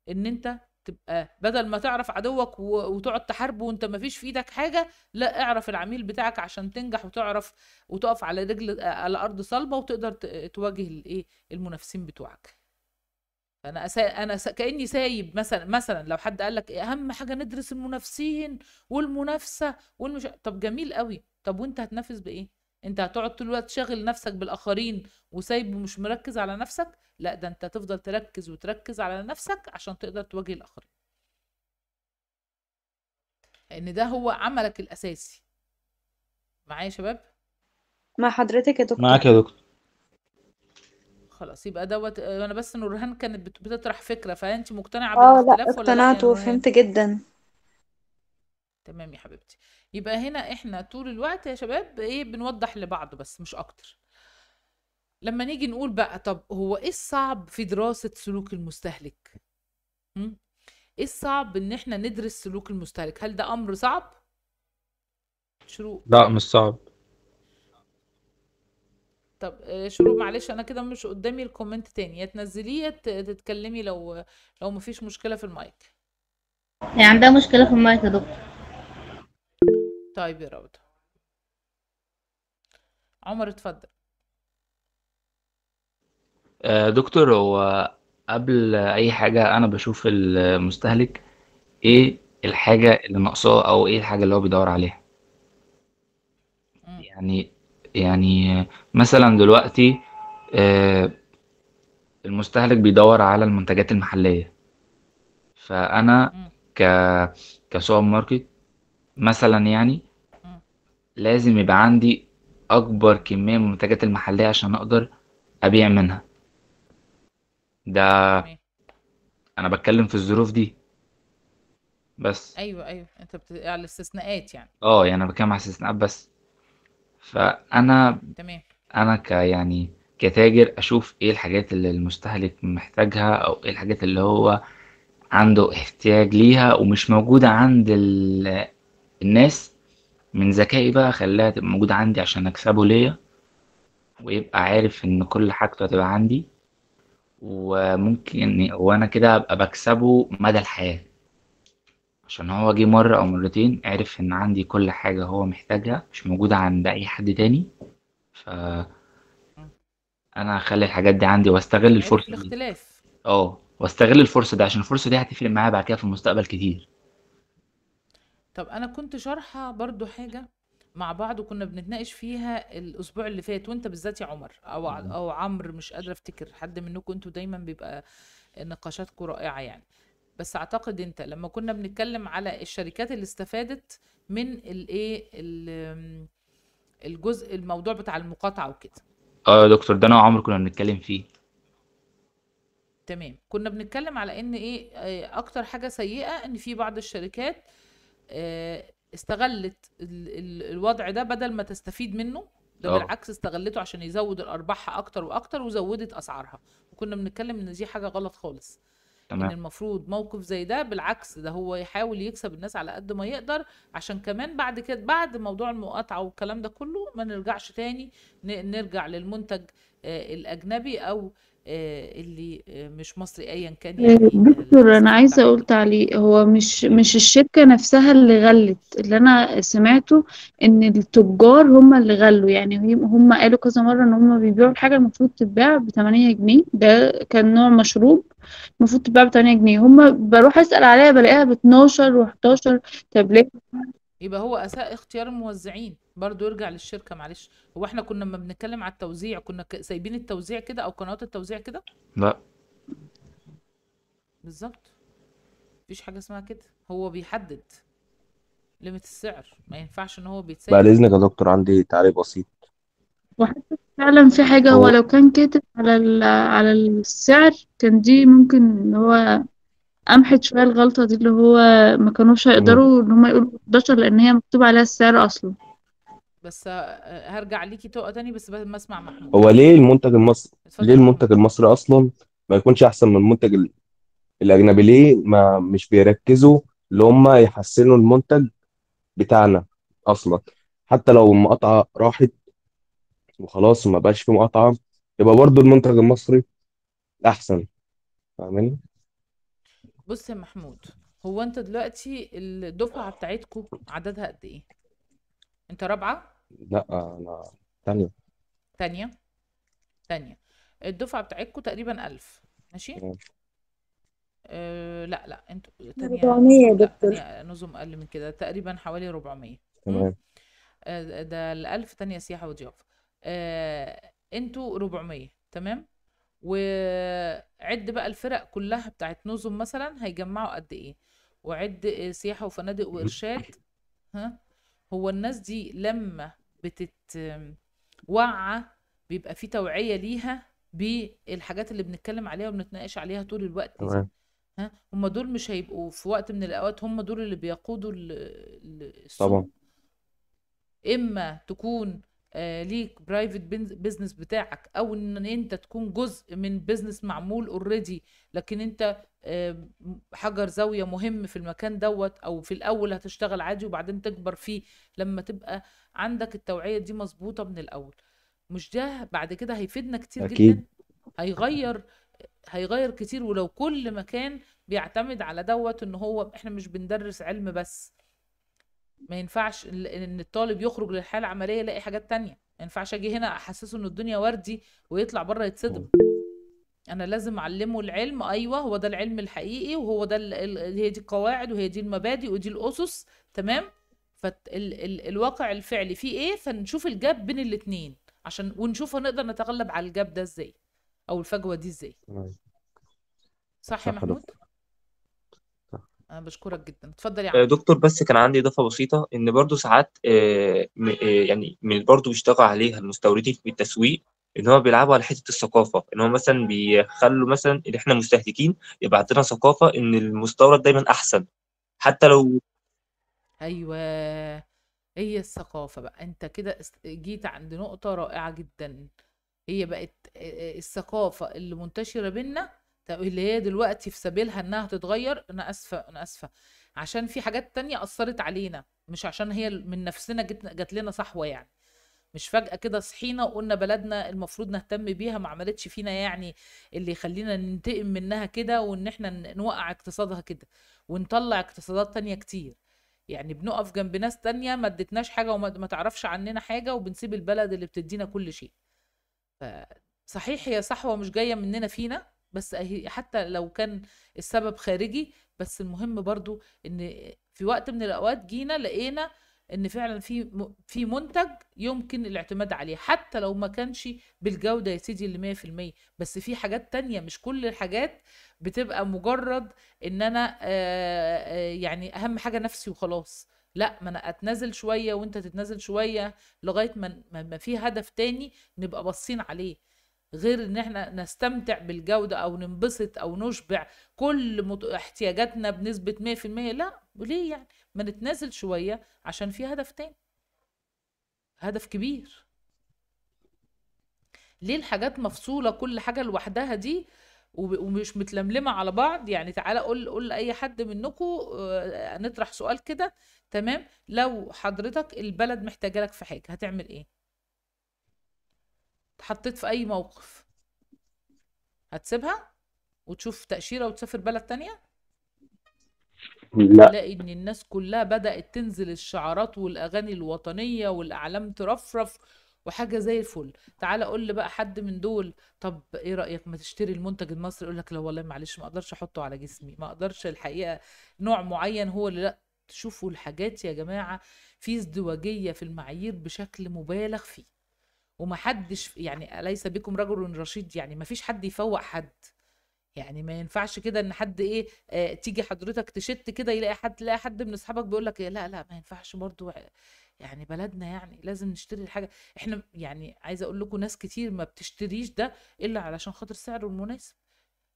ان انت تبقى بدل ما تعرف عدوك وتقعد تحاربه وانت ما فيش في ايدك حاجه لا اعرف العميل بتاعك عشان تنجح وتعرف وتقف على رجل على ارض صلبه وتقدر تواجه الايه المنافسين بتوعك انا أسا... انا س... كاني سايب مثلا مثلا لو حد قال لك اهم حاجه ندرس المنافسين والمنافسه والمش طب جميل قوي طب وانت هتنافس بايه انت هتقعد طول الوقت شاغل نفسك بالاخرين وسايب ومش مركز على نفسك لا ده انت تفضل تركز وتركز على نفسك عشان تقدر تواجه الاخرين ان ده هو عملك الاساسي معايا يا شباب مع حضرتك يا دكتور معاك يا دكتور خلاص يبقى دوت آه، انا بس نورهان كانت بتطرح فكرة فانت مقتنعة اه لا بالاختلاف ولا لا يا يعني اقتنعت نورهان وفهمت جدا تمام يا حبيبتي يبقى هنا احنا طول الوقت يا شباب ايه بنوضح لبعض بس مش اكتر لما نيجي نقول بقى طب هو ايه الصعب في دراسة سلوك المستهلك ايه الصعب ان احنا ندرس سلوك المستهلك هل ده امر صعب شروق لا مش صعب طب آه، شروق معلش انا كده مش قدامي الكومنت تاني يا تنزليه يا تتكلمي لو لو مفيش مشكله في المايك هي يعني عندها مشكله في المايك يا دكتور طيب يا روضه عمر اتفضل آه، دكتور هو قبل اي حاجه انا بشوف المستهلك ايه الحاجه اللي ناقصاه او ايه الحاجه اللي هو بيدور عليها يعني يعني مثلا دلوقتي آه، المستهلك بيدور على المنتجات المحلية فأنا ك كسوبر ماركت مثلا يعني لازم يبقى عندي أكبر كمية من المنتجات المحلية عشان أقدر أبيع منها ده أنا بتكلم في الظروف دي بس ايوه ايوه انت بت... على الاستثناءات يعني اه يعني أنا بتكلم على استثناءات بس فأنا تمام. أنا ك يعني كتاجر أشوف إيه الحاجات اللي المستهلك محتاجها أو إيه الحاجات اللي هو عنده احتياج ليها ومش موجودة عند ال... الناس من ذكائي بقى أخليها تبقى موجودة عندي عشان أكسبه ليا ويبقى عارف إن كل حاجته هتبقى عندي وممكن وأنا كده أبقى بكسبه مدى الحياة عشان هو جه مرة أو مرتين عرف إن عندي كل حاجة هو محتاجها مش موجودة عند أي حد تاني ف أنا هخلي الحاجات دي عندي وأستغل الفرصة دي الاختلاف أه وأستغل الفرصة دي عشان الفرصة دي هتفرق معايا بعد كده في المستقبل كتير طب انا كنت شارحه برضو حاجه مع بعض وكنا بنتناقش فيها الاسبوع اللي فات وانت بالذات يا عمر او ع- او عمرو مش قادره افتكر حد منكم انتوا دايما بيبقى نقاشاتكم رائعه يعني بس اعتقد انت لما كنا بنتكلم على الشركات اللي استفادت من الايه الجزء الموضوع بتاع المقاطعه وكده اه يا دكتور ده انا وعمرو كنا بنتكلم فيه تمام كنا بنتكلم على ان ايه آه، اكتر حاجه سيئه ان في بعض الشركات آه، استغلت الوضع ده بدل ما تستفيد منه ده آه. بالعكس استغلته عشان يزود الارباح اكتر واكتر وزودت اسعارها وكنا بنتكلم ان دي حاجه غلط خالص تمام. المفروض موقف زي ده بالعكس ده هو يحاول يكسب الناس على قد ما يقدر عشان كمان بعد كده بعد موضوع المقاطعه والكلام ده كله ما نرجعش تاني نرجع للمنتج آه، الاجنبي او آه، اللي آه، مش مصري ايا كان يعني آه، دكتور انا عايزه اقول تعليق هو مش مش الشركه نفسها اللي غلت اللي انا سمعته ان التجار هم اللي غلوا يعني هم قالوا كذا مره ان هم بيبيعوا الحاجه المفروض تتباع ب 8 جنيه ده كان نوع مشروب المفروض تتباع ب 8 جنيه هم بروح اسال عليها بلاقيها ب 12 و11 طب ليه يبقى هو اساء اختيار الموزعين برضو يرجع للشركه معلش هو احنا كنا لما بنتكلم على التوزيع كنا سايبين التوزيع كده او قنوات التوزيع كده لا بالظبط مفيش حاجه اسمها كده هو بيحدد ليميت السعر ما ينفعش ان هو بيتساوي بعد اذنك يا دكتور عندي تعليق بسيط وحتى فعلا في حاجة هو لو كان كاتب على ال- على السعر كان دي ممكن ان هو أمحت شوية الغلطة دي اللي هو ما كانوش هيقدروا ان هم يقولوا 11 لأن هي مكتوب عليها السعر أصلا بس آه، آه، هرجع ليكي تقى تاني بس ما اسمع محمود هو ليه المنتج المصري ليه المنتج المصري اصلا ما يكونش احسن من المنتج الاجنبي ليه ما مش بيركزوا اللي هم يحسنوا المنتج بتاعنا اصلا حتى لو المقاطعه راحت وخلاص وما بقاش في مقاطعه يبقى برضو المنتج المصري احسن فاهمني بص يا محمود هو انت دلوقتي الدفعه بتاعتكم عددها قد ايه انت رابعة لا انا تانية تانية تانية الدفعة بتاعتكم تقريبا ألف ماشي أه لا لا انتوا تانية 400 يا لا دكتور تانية نظم أقل من كده تقريبا حوالي 400 تمام آه، ده ال 1000 تانية سياحة وضيافة آه، انتوا 400 تمام وعد بقى الفرق كلها بتاعت نظم مثلا هيجمعوا قد ايه وعد سياحة وفنادق وإرشاد ها هو الناس دي لما بتتوعى بيبقى في توعيه ليها بالحاجات اللي بنتكلم عليها وبنتناقش عليها طول الوقت دي. ها هم دول مش هيبقوا في وقت من الاوقات هم دول اللي بيقودوا السوق طبعا اما تكون آه، ليك برايفت بزنس بتاعك او ان انت تكون جزء من بزنس معمول اوريدي لكن انت آه، حجر زاويه مهم في المكان دوت او في الاول هتشتغل عادي وبعدين تكبر فيه لما تبقى عندك التوعيه دي مظبوطه من الاول مش ده بعد كده هيفيدنا كتير أكيد. جدا هيغير هيغير كتير ولو كل مكان بيعتمد على دوت ان هو احنا مش بندرس علم بس ما ينفعش ان الطالب يخرج للحياه العمليه يلاقي حاجات تانية ما ينفعش اجي هنا احسسه ان الدنيا وردي ويطلع بره يتصدم انا لازم اعلمه العلم ايوه هو ده العلم الحقيقي وهو ده هي دي القواعد وهي دي المبادئ ودي الاسس تمام فالواقع الفعلي فيه ايه فنشوف الجاب بين الاثنين عشان ونشوف هنقدر نتغلب على الجاب ده ازاي او الفجوه دي ازاي صح يا محمود انا بشكرك جدا اتفضل يا آه، عم دكتور بس كان عندي اضافه بسيطه ان برضو ساعات آه، آه، يعني من برضو بيشتغل عليها المستوردين في التسويق ان هو بيلعبوا على حته الثقافه ان هو مثلا بيخلوا مثلا ان احنا مستهلكين يبقى عندنا ثقافه ان المستورد دايما احسن حتى لو ايوه هي الثقافه بقى انت كده جيت عند نقطه رائعه جدا هي بقت الثقافه اللي منتشره بينا اللي هي دلوقتي في سبيلها انها تتغير انا اسفه انا اسفه عشان في حاجات تانية اثرت علينا مش عشان هي من نفسنا جت, جت لنا صحوه يعني مش فجأة كده صحينا وقلنا بلدنا المفروض نهتم بيها ما عملتش فينا يعني اللي يخلينا ننتقم منها كده وان احنا نوقع اقتصادها كده ونطلع اقتصادات تانية كتير يعني بنقف جنب ناس تانية ما ادتناش حاجة وما تعرفش عننا حاجة وبنسيب البلد اللي بتدينا كل شيء صحيح هي صحوة مش جاية مننا فينا بس حتى لو كان السبب خارجي بس المهم برضو ان في وقت من الاوقات جينا لقينا ان فعلا في في منتج يمكن الاعتماد عليه حتى لو ما كانش بالجوده يا سيدي اللي 100% بس في حاجات تانية مش كل الحاجات بتبقى مجرد ان انا يعني اهم حاجه نفسي وخلاص لا ما انا اتنازل شويه وانت تتنازل شويه لغايه ما ما في هدف تاني نبقى باصين عليه غير ان احنا نستمتع بالجوده او ننبسط او نشبع كل احتياجاتنا بنسبه 100% لا وليه يعني ما نتنازل شويه عشان في هدف تاني هدف كبير ليه الحاجات مفصوله كل حاجه لوحدها دي ومش متلملمه على بعض يعني تعالى قول قول لاي حد منكم آه، نطرح سؤال كده تمام لو حضرتك البلد محتاجه لك في حاجه هتعمل ايه اتحطيت في اي موقف هتسيبها وتشوف تأشيرة وتسافر بلد تانية لا تلاقي ان الناس كلها بدأت تنزل الشعارات والاغاني الوطنية والاعلام ترفرف وحاجة زي الفل تعالى قول لي بقى حد من دول طب ايه رأيك ما تشتري المنتج المصري يقول لك لا والله معلش ما اقدرش احطه على جسمي ما اقدرش الحقيقة نوع معين هو اللي لا تشوفوا الحاجات يا جماعة في ازدواجية في المعايير بشكل مبالغ فيه ومحدش يعني ليس بكم رجل رشيد يعني مفيش حد يفوق حد يعني ما ينفعش كده ان حد ايه آه تيجي حضرتك تشت كده يلاقي حد تلاقي حد من اصحابك بيقول لك إيه لا لا ما ينفعش برضو آه، يعني بلدنا يعني لازم نشتري الحاجه احنا يعني عايزه اقول لكم ناس كتير ما بتشتريش ده الا علشان خاطر سعره المناسب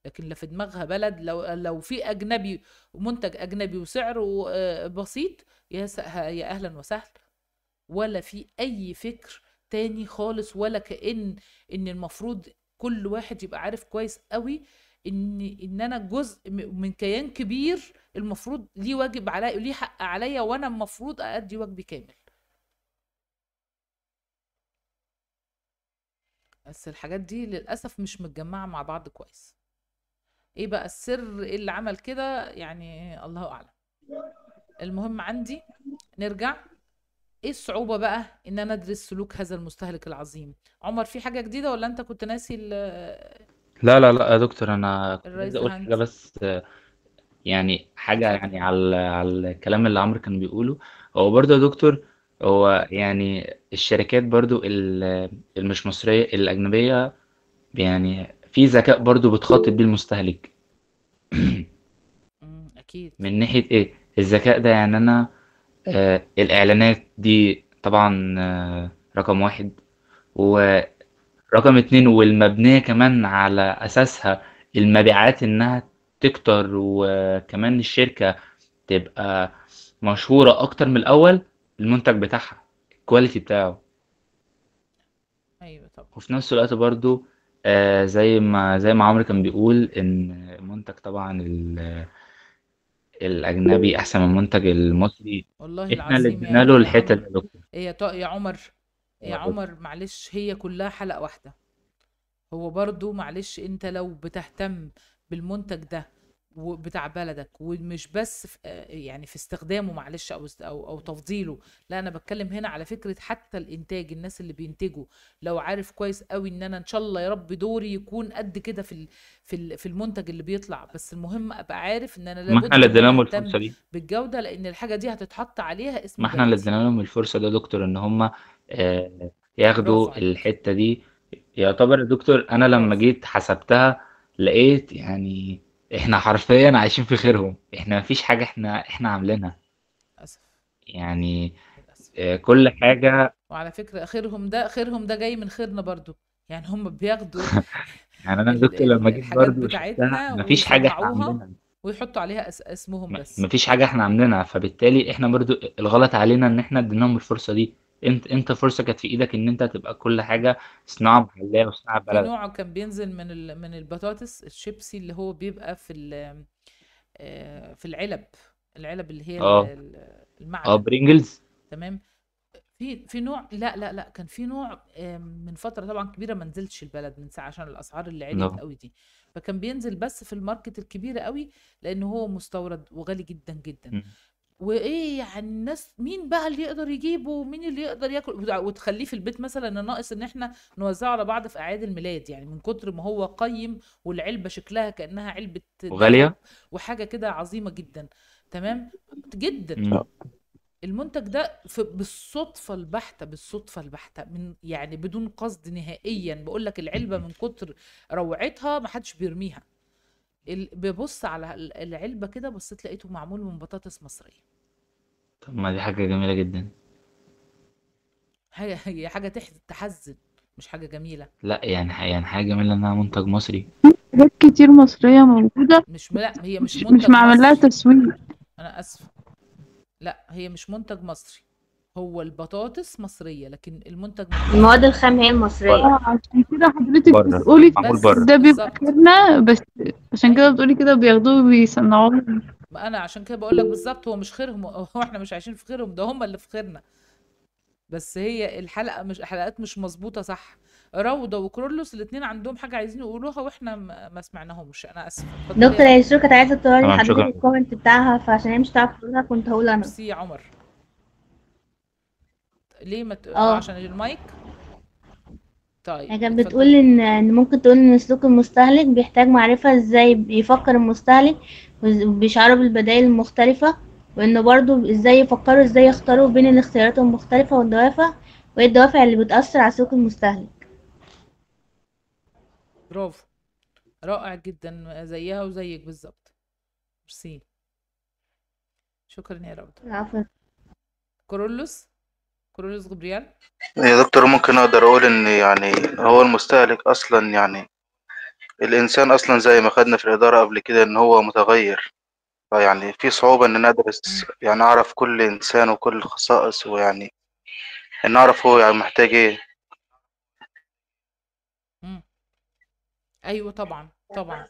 لكن لا في دماغها بلد لو لو في اجنبي منتج اجنبي وسعره آه، بسيط يا يا اهلا وسهلا ولا في اي فكر تاني خالص ولا كأن ان المفروض كل واحد يبقى عارف كويس قوي ان ان انا جزء من كيان كبير المفروض ليه واجب عليا ليه حق عليا وانا المفروض اادي واجبي كامل بس الحاجات دي للاسف مش متجمعه مع بعض كويس ايه بقى السر إيه اللي عمل كده يعني الله اعلم المهم عندي نرجع ايه الصعوبة بقى ان انا ادرس سلوك هذا المستهلك العظيم عمر في حاجة جديدة ولا انت كنت ناسي ال- لا لا لا يا دكتور انا كنت عايز اقول حاجه بس يعني حاجه يعني على على الكلام اللي عمرو كان بيقوله هو برضه يا دكتور هو يعني الشركات برضه مش مصريه الاجنبيه يعني في ذكاء برضه بتخاطب بيه المستهلك اكيد من ناحيه ايه الذكاء ده يعني انا آه الإعلانات دي طبعا آه رقم واحد ورقم اتنين والمبنية كمان على أساسها المبيعات إنها تكتر وكمان الشركة تبقى مشهورة أكتر من الأول المنتج بتاعها الكواليتي بتاعه ايوه طبعا وفي نفس الوقت برضو آه زي ما زي ما عمرو كان بيقول إن منتج طبعا ال- الاجنبي احسن من المنتج المصري والله احنا اللي ادينا له يا الحته عمر إيه يا طا... يا عمر إيه يا عمر معلش هي كلها حلقة واحدة هو برضو معلش انت لو بتهتم بالمنتج ده بتاع بلدك ومش بس في آه، يعني في استخدامه معلش او او او تفضيله لا انا بتكلم هنا على فكره حتى الانتاج الناس اللي بينتجوا لو عارف كويس قوي ان انا ان شاء الله يا رب دوري يكون قد كده في في في المنتج اللي بيطلع بس المهم ابقى عارف ان انا لا ما احنا اللي الفرصه دي بالجوده لان الحاجه دي هتتحط عليها اسم ما احنا اللي ادينا لهم الفرصه ده دكتور ان هم آه، ياخدوا الحته دي يعتبر يا دكتور انا لما جيت حسبتها لقيت يعني احنا حرفيا عايشين في خيرهم احنا مفيش حاجة احنا احنا عاملينها للأسف يعني آه، كل حاجة وعلى فكرة خيرهم ده خيرهم ده جاي من خيرنا برضو يعني هم بياخدوا (laughs) يعني انا دكتور ال- لما جيت الحاجات برضه شفتها بتاعتنا مفيش حاجة احنا عاملينها ويحطوا عليها أس- اسمهم بس مفيش حاجة احنا عاملينها فبالتالي احنا برضو الغلط علينا ان احنا اديناهم الفرصة دي انت انت فرصه كانت في ايدك ان انت تبقى كل حاجه صناعه محليه وصناعه في بلد نوعه كان بينزل من ال... من البطاطس الشيبسي اللي هو بيبقى في ال... آه، في العلب العلب اللي هي اه المعدن اه برينجلز تمام في في نوع لا لا لا كان في نوع من فتره طبعا كبيره ما نزلتش البلد من ساعه عشان الاسعار اللي عليت نعم. قوي دي فكان بينزل بس في الماركت الكبيره قوي لان هو مستورد وغالي جدا جدا وإيه يعني الناس مين بقى اللي يقدر يجيبه ومين اللي يقدر ياكل وتخليه في البيت مثلا ناقص ان احنا نوزعه على بعض في اعياد الميلاد يعني من كتر ما هو قيم والعلبة شكلها كأنها علبة وغالية وحاجة كده عظيمة جدا تمام جدا المنتج ده في بالصدفة البحتة بالصدفة البحتة من يعني بدون قصد نهائيا بقول لك العلبة من كتر روعتها ما حدش بيرميها ببص على العلبة كده بصيت لقيته معمول من بطاطس مصرية طب ما دي حاجة جميلة جدا هي هي حاجة تحزن مش حاجة جميلة لا يعني يعني حاجة جميلة انها منتج مصري حاجات كتير مصرية موجودة مش لا هي مش منتج مش معمل لها تسويق أنا آسفة لا هي مش منتج مصري هو البطاطس مصريه لكن المنتج المواد الخام هي المصريه اه عشان كده حضرتك بتقولي ده بيبقى بس عشان كده بتقولي كده بياخدوه وبيصنعوه انا عشان كده بقول لك بالظبط هو مش خيرهم هو احنا مش عايشين في خيرهم ده هم اللي في خيرنا بس هي الحلقه مش حلقات مش مظبوطه صح روضه وكرولوس الاثنين عندهم حاجه عايزين يقولوها واحنا ما سمعناهمش انا اسفه دكتور يسرو كانت عايزه تقول لحضرتك الكومنت بتاعها فعشان هي مش هتعرف تقولها كنت هقول انا ميرسي يا عمر ليه ما مت... اه عشان المايك طيب هي يعني كانت بتقول ان إن ممكن تقول ان سلوك المستهلك بيحتاج معرفة ازاي بيفكر المستهلك وبيشعره وبيشعروا بالبدائل المختلفة وانه برضو ازاي يفكروا ازاي يختاروا بين الاختيارات المختلفة والدوافع وايه الدوافع اللي بتأثر على سلوك المستهلك برافو رائع جدا زيها وزيك بالظبط ميرسي شكرا يا روضة العفو كورولوس كوروليوس غبريال يا دكتور ممكن اقدر اقول ان يعني هو المستهلك اصلا يعني الانسان اصلا زي ما خدنا في الاداره قبل كده ان هو متغير فيعني في صعوبه ان انا ادرس يعني اعرف كل انسان وكل خصائص ويعني ان اعرف هو يعني محتاج ايه ايوه طبعا طبعا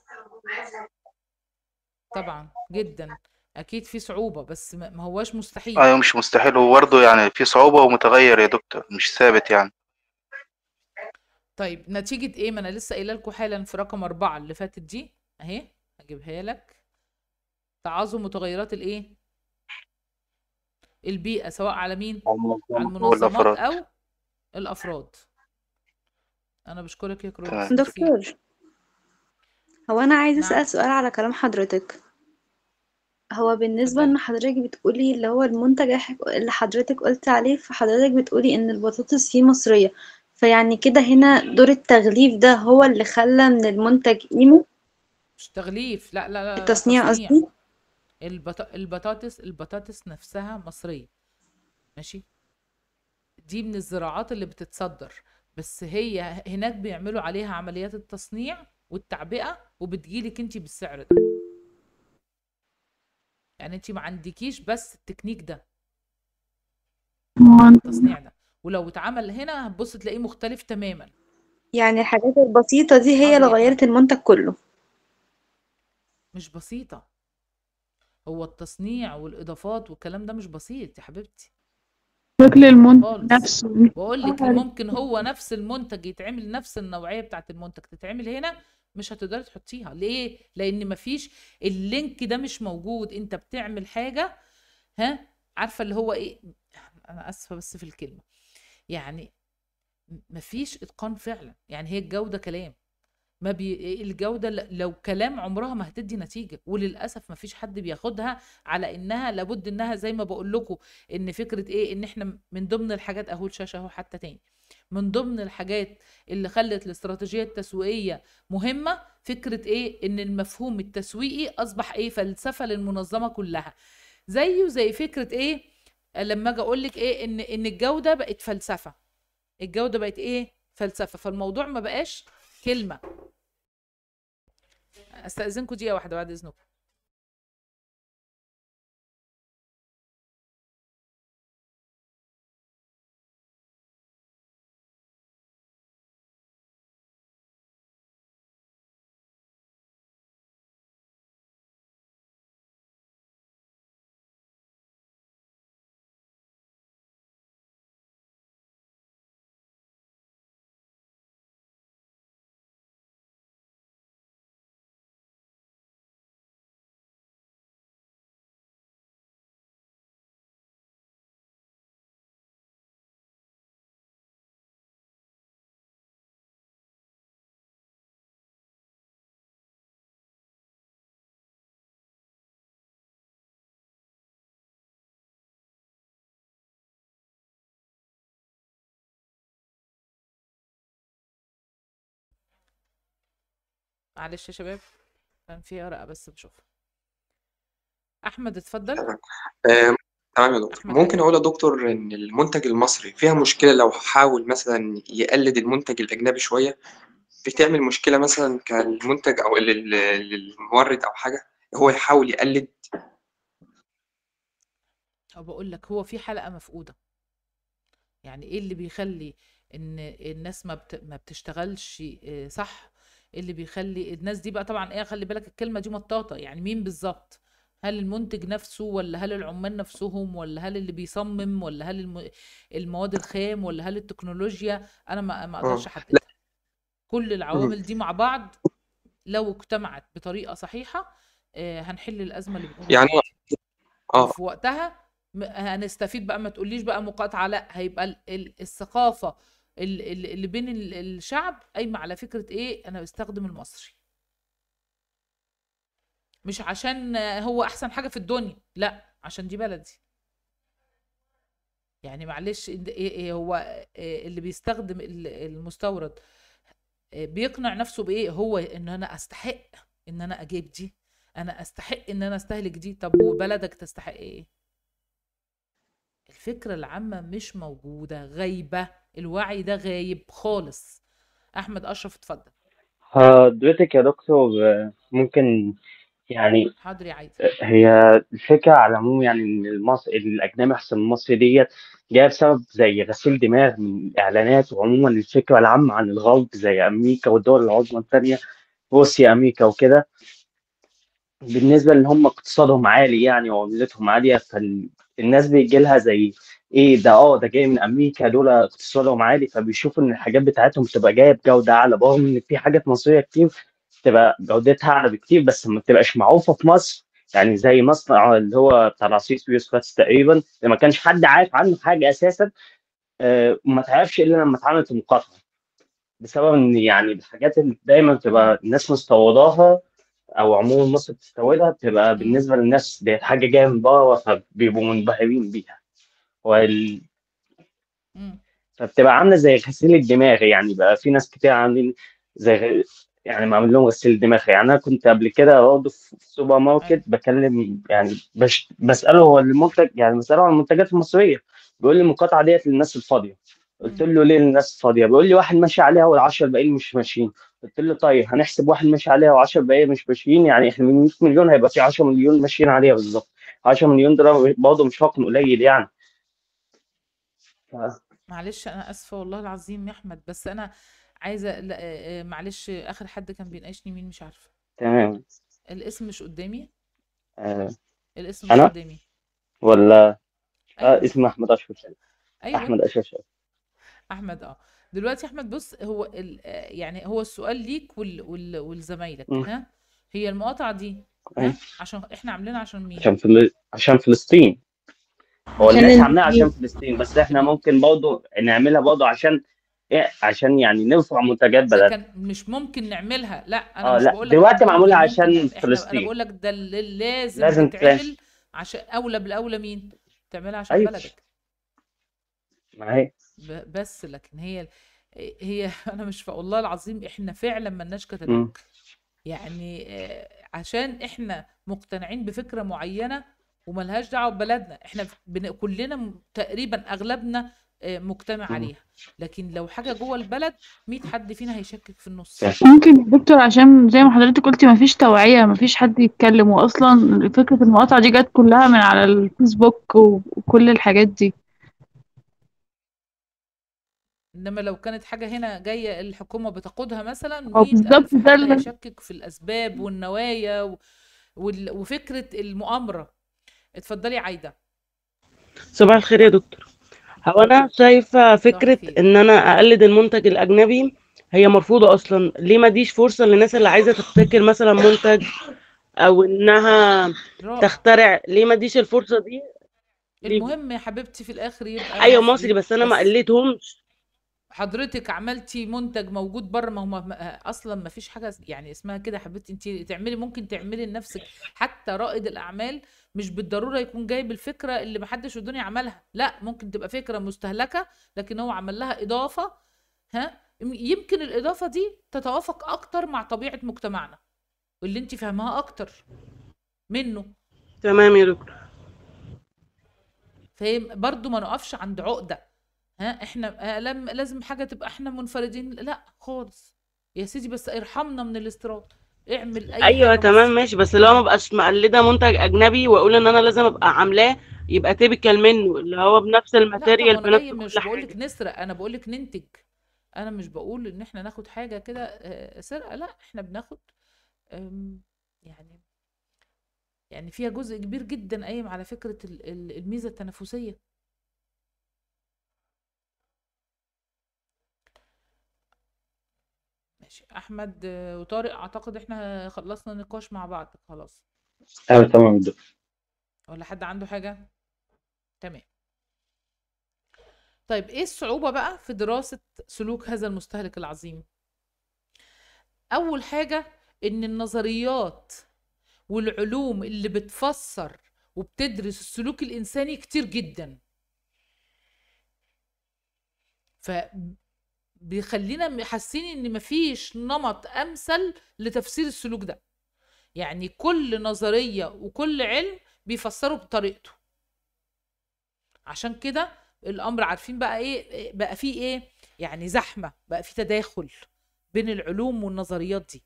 طبعا جدا اكيد في صعوبه بس ما هواش مستحيل ايوه مش مستحيل هو برضه يعني في صعوبه ومتغير يا دكتور مش ثابت يعني طيب نتيجه ايه ما انا لسه قايله لكم حالا في رقم أربعة اللي فاتت دي اهي هجيبها لك تعاظم متغيرات الايه البيئه سواء على مين على المنظمات او الافراد انا بشكرك يا كروس دكتور هو انا عايز نعم. اسال سؤال على كلام حضرتك هو بالنسبة إن حضرتِك بتقولي اللي هو المنتج اللي حضرتِك قُلتِ عليه، فحضرتِك بتقولي إن البطاطس فيه مصرية، فيعني كده هنا دور التغليف ده هو اللي خلّى من المنتج قيمة؟ مش تغليف، لأ، لا، لا، التصنيع تصنيع. قصدي؟ البط البطاطس البطاطس نفسها مصرية، ماشي؟ دي من الزراعات اللي بتتصدّر، بس هي هناك بيعملوا عليها عمليات التصنيع والتعبئة وبتجيلك انتي بالسعر ده. يعني انت ما عندكيش بس التكنيك ده التصنيع ده ولو اتعمل هنا هتبص تلاقيه مختلف تماما يعني الحاجات البسيطة دي هي اللي غيرت المنتج كله مش بسيطة هو التصنيع والإضافات والكلام ده مش بسيط يا حبيبتي شكل المنتج خالص. نفسه بقول لك آه. ممكن هو نفس المنتج يتعمل نفس النوعية بتاعت المنتج تتعمل هنا مش هتقدري تحطيها ليه لان مفيش اللينك ده مش موجود انت بتعمل حاجه ها عارفه اللي هو ايه انا اسفه بس في الكلمه يعني مفيش اتقان فعلا يعني هي الجوده كلام ما بي... الجوده لو كلام عمرها ما هتدي نتيجه وللاسف ما فيش حد بياخدها على انها لابد انها زي ما بقول لكم ان فكره ايه ان احنا من ضمن الحاجات اهو الشاشه اهو حتى تاني من ضمن الحاجات اللي خلت الاستراتيجيه التسويقيه مهمه فكره ايه ان المفهوم التسويقي اصبح ايه فلسفه للمنظمه كلها زيه زي فكره ايه لما اجي اقول لك ايه ان ان الجوده بقت فلسفه الجوده بقت ايه فلسفه فالموضوع ما بقاش كلمه استاذنكم دقيقه واحده بعد اذنكم معلش يا شباب كان في ورقه بس بشوفها احمد اتفضل تمام يا دكتور ممكن اقول يا دكتور ان المنتج المصري فيها مشكله لو حاول مثلا يقلد المنتج الاجنبي شويه بتعمل مشكله مثلا كالمنتج او للمورد او حاجه هو يحاول يقلد او بقول لك هو في حلقه مفقوده يعني ايه اللي بيخلي ان الناس ما بتشتغلش آه، صح اللي بيخلي الناس دي بقى طبعا ايه خلي بالك الكلمه دي مطاطه يعني مين بالظبط هل المنتج نفسه ولا هل العمال نفسهم ولا هل اللي بيصمم ولا هل الم... المواد الخام ولا هل التكنولوجيا انا ما ما اقدرش آه. احدد كل العوامل دي مع بعض لو اجتمعت بطريقه صحيحه آه، هنحل الازمه اللي بتقوم يعني اه في وقتها هنستفيد بقى ما تقوليش بقى مقاطعه لا هيبقى الثقافه اللي بين الشعب قايمه على فكره ايه انا بستخدم المصري مش عشان هو احسن حاجه في الدنيا لا عشان دي بلدي يعني معلش إيه،, إيه هو إيه، اللي بيستخدم المستورد إيه، بيقنع نفسه بايه هو ان انا استحق ان انا اجيب دي انا استحق ان انا استهلك دي طب وبلدك تستحق ايه الفكره العامه مش موجوده غايبه الوعي ده غايب خالص احمد اشرف اتفضل حضرتك يا دكتور ممكن يعني حاضر يا عايز. هي الفكره على العموم يعني ان المصر الاجنبي احسن من المصري ديت جايه بسبب زي غسيل دماغ من الاعلانات وعموما الفكره العامه عن الغرب زي امريكا والدول العظمى الثانيه روسيا امريكا وكده بالنسبه اللي هم اقتصادهم عالي يعني وعملتهم عاليه فالناس بيجي لها زي ايه ده اه ده جاي من امريكا دول اقتصادهم عالي فبيشوفوا ان الحاجات بتاعتهم بتبقى جايه بجوده اعلى برغم ان في حاجات مصريه كتير بتبقى جودتها اعلى بكتير بس ما بتبقاش معروفه في مصر يعني زي مصنع آه، اللي هو بتاع العصير يوسف تقريبا اللي ما كانش حد عارف عنه حاجه اساسا آه وما تعرفش الا لما اتعملت المقاطعه بسبب ان يعني الحاجات اللي دايما بتبقى الناس مستورداها او عموما مصر بتستوردها بتبقى بالنسبه للناس دي حاجه جايه من بره فبيبقوا منبهرين بيها وال... فبتبقى عامله زي غسيل الدماغ يعني بقى في ناس كتير عاملين زي يعني معمول لهم غسيل دماغ يعني انا كنت قبل كده برضه في السوبر ماركت بكلم يعني بش... بساله هو المنتج يعني بساله عن المنتجات المصريه بيقول لي المقاطعه ديت للناس الفاضيه قلت له ليه الناس فاضيه بيقول لي واحد ماشي عليها وال10 باقيين مش ماشيين قلت له طيب هنحسب واحد ماشي عليها و10 باقيه مش ماشيين يعني احنا من 100 مليون هيبقى في 10 مليون ماشيين عليها بالظبط 10 مليون ده برضه مش رقم قليل يعني ف... معلش انا اسفه والله العظيم يا احمد بس انا عايزه لا آه، آه، معلش اخر حد كان بيناقشني مين مش عارفه تمام الاسم مش قدامي آه. الاسم مش انا قدامي ولا آه ايوه اسمي احمد اشرف ايوه احمد اشرف احمد اه دلوقتي احمد بص هو آه، يعني هو السؤال ليك وال... وال... ها هي المقاطعه دي عشان احنا عاملينها عشان مين عشان فل... عشان فلسطين هو الناس عاملاها عشان فلسطين بس احنا ممكن برضه نعملها برضه عشان إيه عشان يعني نرفع منتجات بلد مش ممكن نعملها لا انا آه، مش لا. بقول لك دلوقتي معموله عشان فلسطين انا بقول لك ده اللي لازم, لازم تعمل عشان اولى بالاولى مين تعملها عشان أيوة. بلدك ما هي بس لكن هي هي (laughs) انا مش والله العظيم احنا فعلا لناش كتالوج يعني آه، عشان احنا مقتنعين بفكره معينه وملهاش دعوه ببلدنا احنا كلنا تقريبا اغلبنا آه، مجتمع عليها لكن لو حاجه جوه البلد 100 حد فينا هيشكك في النص يعني ممكن يا دكتور عشان زي ما حضرتك قلتي مفيش توعيه مفيش حد يتكلم واصلا فكره المقاطعه دي جت كلها من على الفيسبوك وكل الحاجات دي انما لو كانت حاجه هنا جايه الحكومه بتقودها مثلا اه بالظبط ده اللي يشكك في الاسباب والنوايا و... وفكره المؤامره اتفضلي عايده صباح الخير يا دكتور هو انا شايفه فكره ان انا اقلد المنتج الاجنبي هي مرفوضه اصلا ليه ما ديش فرصه للناس اللي عايزه تبتكر مثلا منتج او انها تخترع ليه ما ديش الفرصه دي المهم يا حبيبتي في الاخر يبقى ايوه مصري بس انا ما قلتهمش حضرتك عملتي منتج موجود بره ما هو اصلا ما فيش حاجه يعني اسمها كده حبيبتي انت تعملي ممكن تعملي لنفسك حتى رائد الاعمال مش بالضروره يكون جايب الفكره اللي ما حدش في الدنيا عملها لا ممكن تبقى فكره مستهلكه لكن هو عمل لها اضافه ها يمكن الاضافه دي تتوافق اكتر مع طبيعه مجتمعنا واللي انت فاهماها اكتر منه تمام يا دكتور فاهم برضو ما نقفش عند عقده ها احنا آه، لم لازم حاجه تبقى احنا منفردين لا خالص يا سيدي بس ارحمنا من الاستيراد اعمل اي ايوه تمام ماشي بس لو ما بقاش مقلده منتج اجنبي واقول ان انا لازم ابقى عاملاه يبقى تيبيكال منه اللي هو بنفس الماتيريال بنفس كل مش بقول لك نسرق انا بقول لك ننتج انا مش بقول ان احنا ناخد حاجه كده آه، سرقه لا احنا بناخد يعني يعني فيها جزء كبير جدا قايم على فكره الميزه التنافسيه ماشي احمد وطارق اعتقد احنا خلصنا النقاش مع بعض خلاص ايوه تمام ولا حد عنده حاجه تمام طيب ايه الصعوبه بقى في دراسه سلوك هذا المستهلك العظيم اول حاجه ان النظريات والعلوم اللي بتفسر وبتدرس السلوك الانساني كتير جدا ف بيخلينا حاسين ان مفيش نمط امثل لتفسير السلوك ده يعني كل نظريه وكل علم بيفسره بطريقته عشان كده الامر عارفين بقى ايه بقى فيه ايه يعني زحمه بقى فيه تداخل بين العلوم والنظريات دي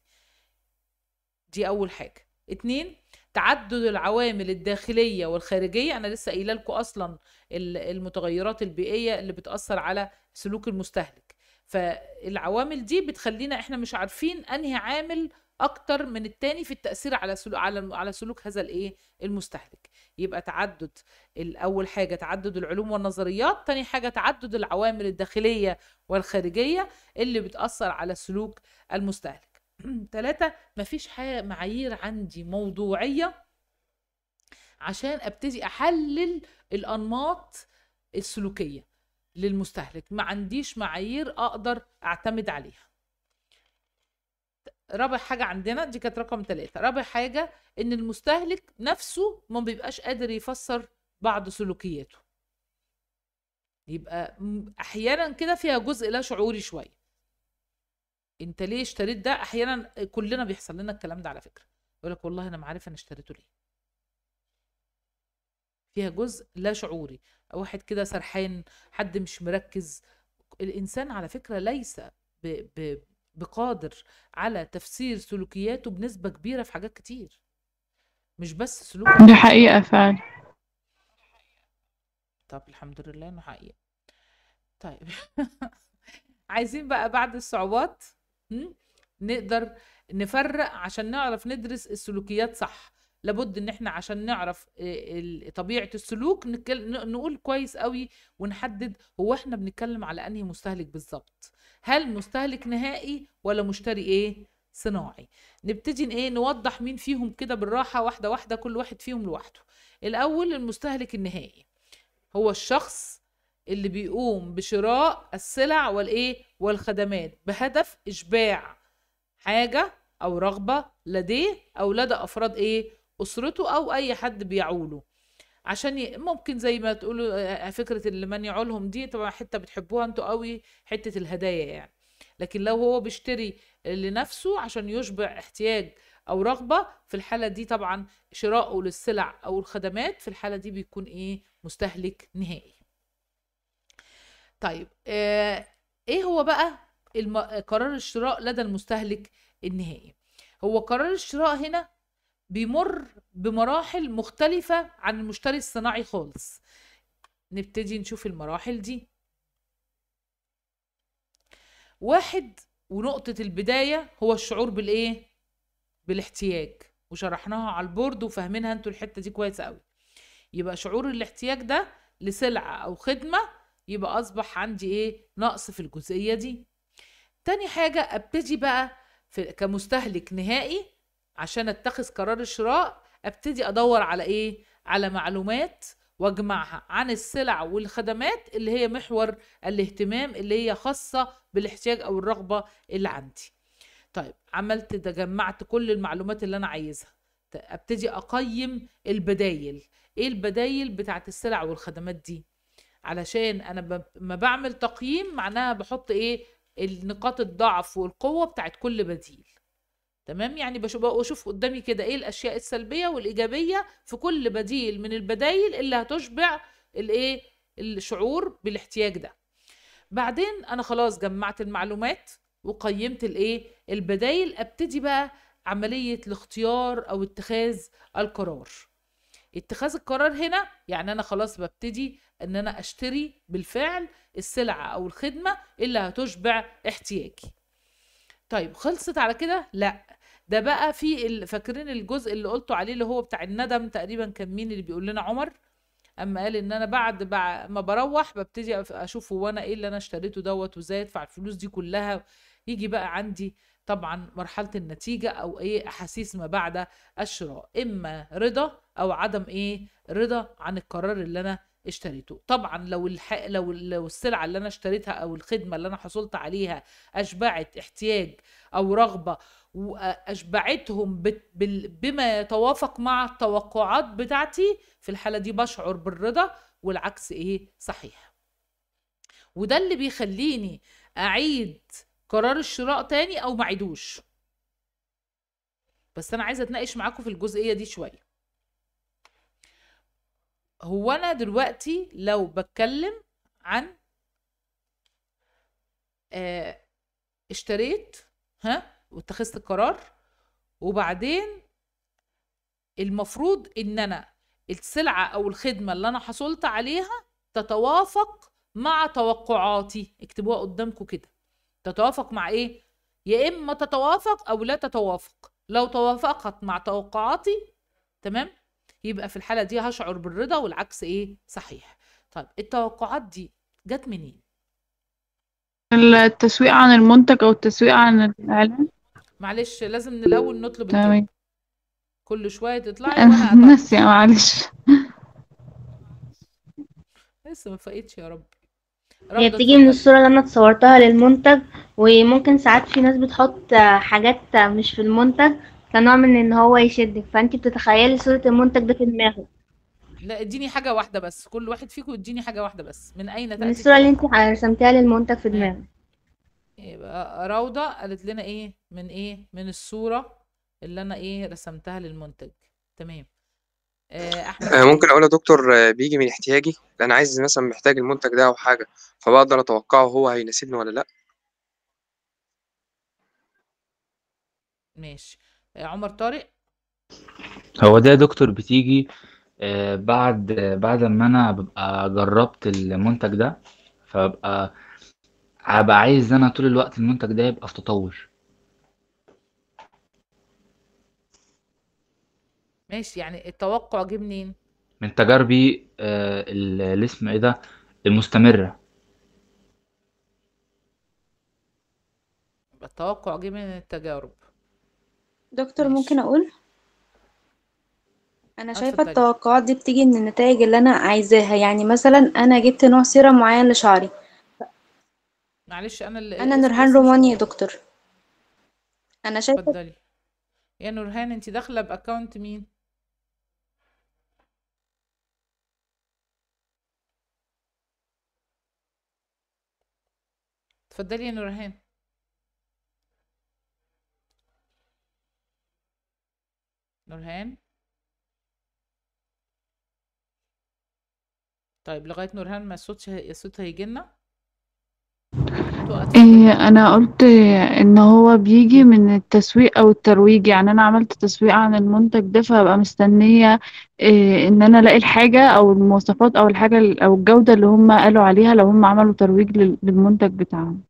دي اول حاجه اتنين تعدد العوامل الداخليه والخارجيه انا لسه قايله لكم اصلا المتغيرات البيئيه اللي بتاثر على سلوك المستهلك فالعوامل دي بتخلينا احنا مش عارفين انهي عامل اكتر من التاني في التاثير على سلوك على على سلوك هذا الايه المستهلك يبقى تعدد الاول حاجه تعدد العلوم والنظريات تاني حاجه تعدد العوامل الداخليه والخارجيه اللي بتاثر على سلوك المستهلك ثلاثة (clears throat) مفيش حاجة معايير عندي موضوعية عشان ابتدي احلل الانماط السلوكية للمستهلك ما عنديش معايير اقدر اعتمد عليها رابع حاجة عندنا دي كانت رقم ثلاثة رابع حاجة ان المستهلك نفسه ما بيبقاش قادر يفسر بعض سلوكياته يبقى احيانا كده فيها جزء لا شعوري شوية انت ليه اشتريت ده احيانا كلنا بيحصل لنا الكلام ده على فكرة يقول لك والله انا ما عارف انا اشتريته ليه فيها جزء لا شعوري واحد كده سرحان حد مش مركز الانسان على فكره ليس ب ب بقادر على تفسير سلوكياته بنسبه كبيره في حاجات كتير مش بس سلوك دي حقيقه فعلا طب الحمد لله انه حقيقه طيب (laughs) عايزين بقى بعد الصعوبات نقدر نفرق عشان نعرف ندرس السلوكيات صح لابد ان احنا عشان نعرف آه، طبيعه السلوك نقول كويس قوي ونحدد هو احنا بنتكلم على انهي مستهلك بالظبط هل مستهلك نهائي ولا مشتري ايه صناعي نبتدي ايه نوضح مين فيهم كده بالراحه واحده واحده كل واحد فيهم لوحده الاول المستهلك النهائي هو الشخص اللي بيقوم بشراء السلع والايه والخدمات بهدف اشباع حاجه او رغبه لديه او لدى افراد ايه اسرته او اي حد بيعوله عشان ي... ممكن زي ما تقولوا آه، آه، فكره اللي من يعولهم دي طبعا حته بتحبوها انتوا قوي حته الهدايا يعني لكن لو هو بيشتري لنفسه عشان يشبع احتياج او رغبه في الحاله دي طبعا شراؤه للسلع او الخدمات في الحاله دي بيكون ايه مستهلك نهائي طيب آه، ايه هو بقى الم... قرار الشراء لدى المستهلك النهائي هو قرار الشراء هنا بيمر بمراحل مختلفة عن المشتري الصناعي خالص نبتدي نشوف المراحل دي واحد ونقطة البداية هو الشعور بالإيه؟ بالاحتياج وشرحناها على البورد وفاهمينها انتوا الحتة دي كويس قوي يبقى شعور الاحتياج ده لسلعة أو خدمة يبقى أصبح عندي إيه؟ نقص في الجزئية دي تاني حاجة أبتدي بقى في كمستهلك نهائي عشان اتخذ قرار الشراء ابتدي ادور على ايه على معلومات واجمعها عن السلع والخدمات اللي هي محور الاهتمام اللي هي خاصه بالاحتياج او الرغبه اللي عندي طيب عملت ده جمعت كل المعلومات اللي انا عايزها ابتدي اقيم البدايل ايه البدايل بتاعت السلع والخدمات دي علشان انا ما بعمل تقييم معناها بحط ايه نقاط الضعف والقوه بتاعت كل بديل تمام يعني بشوف قدامي كده ايه الاشياء السلبيه والايجابيه في كل بديل من البدايل اللي هتشبع الايه الشعور بالاحتياج ده بعدين انا خلاص جمعت المعلومات وقيمت الايه البدايل ابتدي بقى عمليه الاختيار او اتخاذ القرار اتخاذ القرار هنا يعني انا خلاص ببتدي ان انا اشتري بالفعل السلعه او الخدمه اللي هتشبع احتياجي طيب خلصت على كده لا ده بقى في فاكرين الجزء اللي قلته عليه اللي هو بتاع الندم تقريبا كان مين اللي بيقول لنا عمر اما قال ان انا بعد ما بروح ببتدي اشوف هو انا ايه اللي انا اشتريته دوت وازاي ادفع الفلوس دي كلها يجي بقى عندي طبعا مرحله النتيجه او ايه احاسيس ما بعد الشراء اما رضا او عدم ايه رضا عن القرار اللي انا اشتريته طبعا لو الح... لو لو السلعه اللي انا اشتريتها او الخدمه اللي انا حصلت عليها اشبعت احتياج او رغبه واشبعتهم بما يتوافق مع التوقعات بتاعتي في الحاله دي بشعر بالرضا والعكس ايه صحيح وده اللي بيخليني اعيد قرار الشراء تاني او ما اعيدوش بس انا عايزه اتناقش معاكم في الجزئيه دي شويه هو انا دلوقتي لو بتكلم عن آه، اشتريت ها واتخذت القرار وبعدين المفروض ان انا السلعه او الخدمه اللي انا حصلت عليها تتوافق مع توقعاتي اكتبوها قدامكم كده تتوافق مع ايه يا اما تتوافق او لا تتوافق لو توافقت مع توقعاتي تمام يبقى في الحاله دي هشعر بالرضا والعكس ايه صحيح طيب التوقعات دي جت منين التسويق عن المنتج او التسويق عن الاعلان معلش لازم الاول نطلب تمام كل شويه تطلعي وانا (laughs) ناسي معلش لسه ما فاقتش يا رب هي بتيجي من الصورة اللي أنا اتصورتها للمنتج وممكن ساعات في ناس بتحط حاجات مش في المنتج كنوع من إن هو يشدك فأنت بتتخيلي صورة المنتج ده في دماغك لا اديني حاجة واحدة بس كل واحد فيكم اديني حاجة واحدة بس من أين تأتي من الصورة اللي أنت رسمتيها للمنتج في دماغك يبقى روضة قالت لنا إيه من ايه من الصوره اللي انا ايه رسمتها للمنتج تمام آه، احمد آه، ممكن اقول يا دكتور آه، بيجي من احتياجي لان عايز مثلا محتاج المنتج ده او حاجه فبقدر اتوقعه هو هيناسبني ولا لا ماشي عمر طارق هو ده يا دكتور بتيجي بعد بعد ما انا ببقى جربت المنتج ده فببقى هبقى عايز انا طول الوقت المنتج ده يبقى في تطور ماشي يعني التوقع جه منين من تجاربي آه، ال- اللي اسمه ايه ده المستمرة التوقع جه من التجارب دكتور ممكن أقول أنا آه، شايفة اتفضلي التوقعات دي بتيجي من النتائج اللي أنا عايزاها يعني مثلا أنا جبت نوع سيرم معين لشعري معلش انا اللي أنا نورهان روماني يا دكتور أنا شايفة اتفضلي يا نورهان انت داخله باكونت مين تفضلي يا نورهان نورهان طيب لغايه نورهان ما الصوت صوتها يجي لنا إيه انا قلت ان هو بيجي من التسويق او الترويج يعني انا عملت تسويق عن المنتج ده فببقى مستنيه إيه ان انا الاقي الحاجه او المواصفات او الحاجه او الجوده اللي هم قالوا عليها لو هم عملوا ترويج للمنتج بتاعهم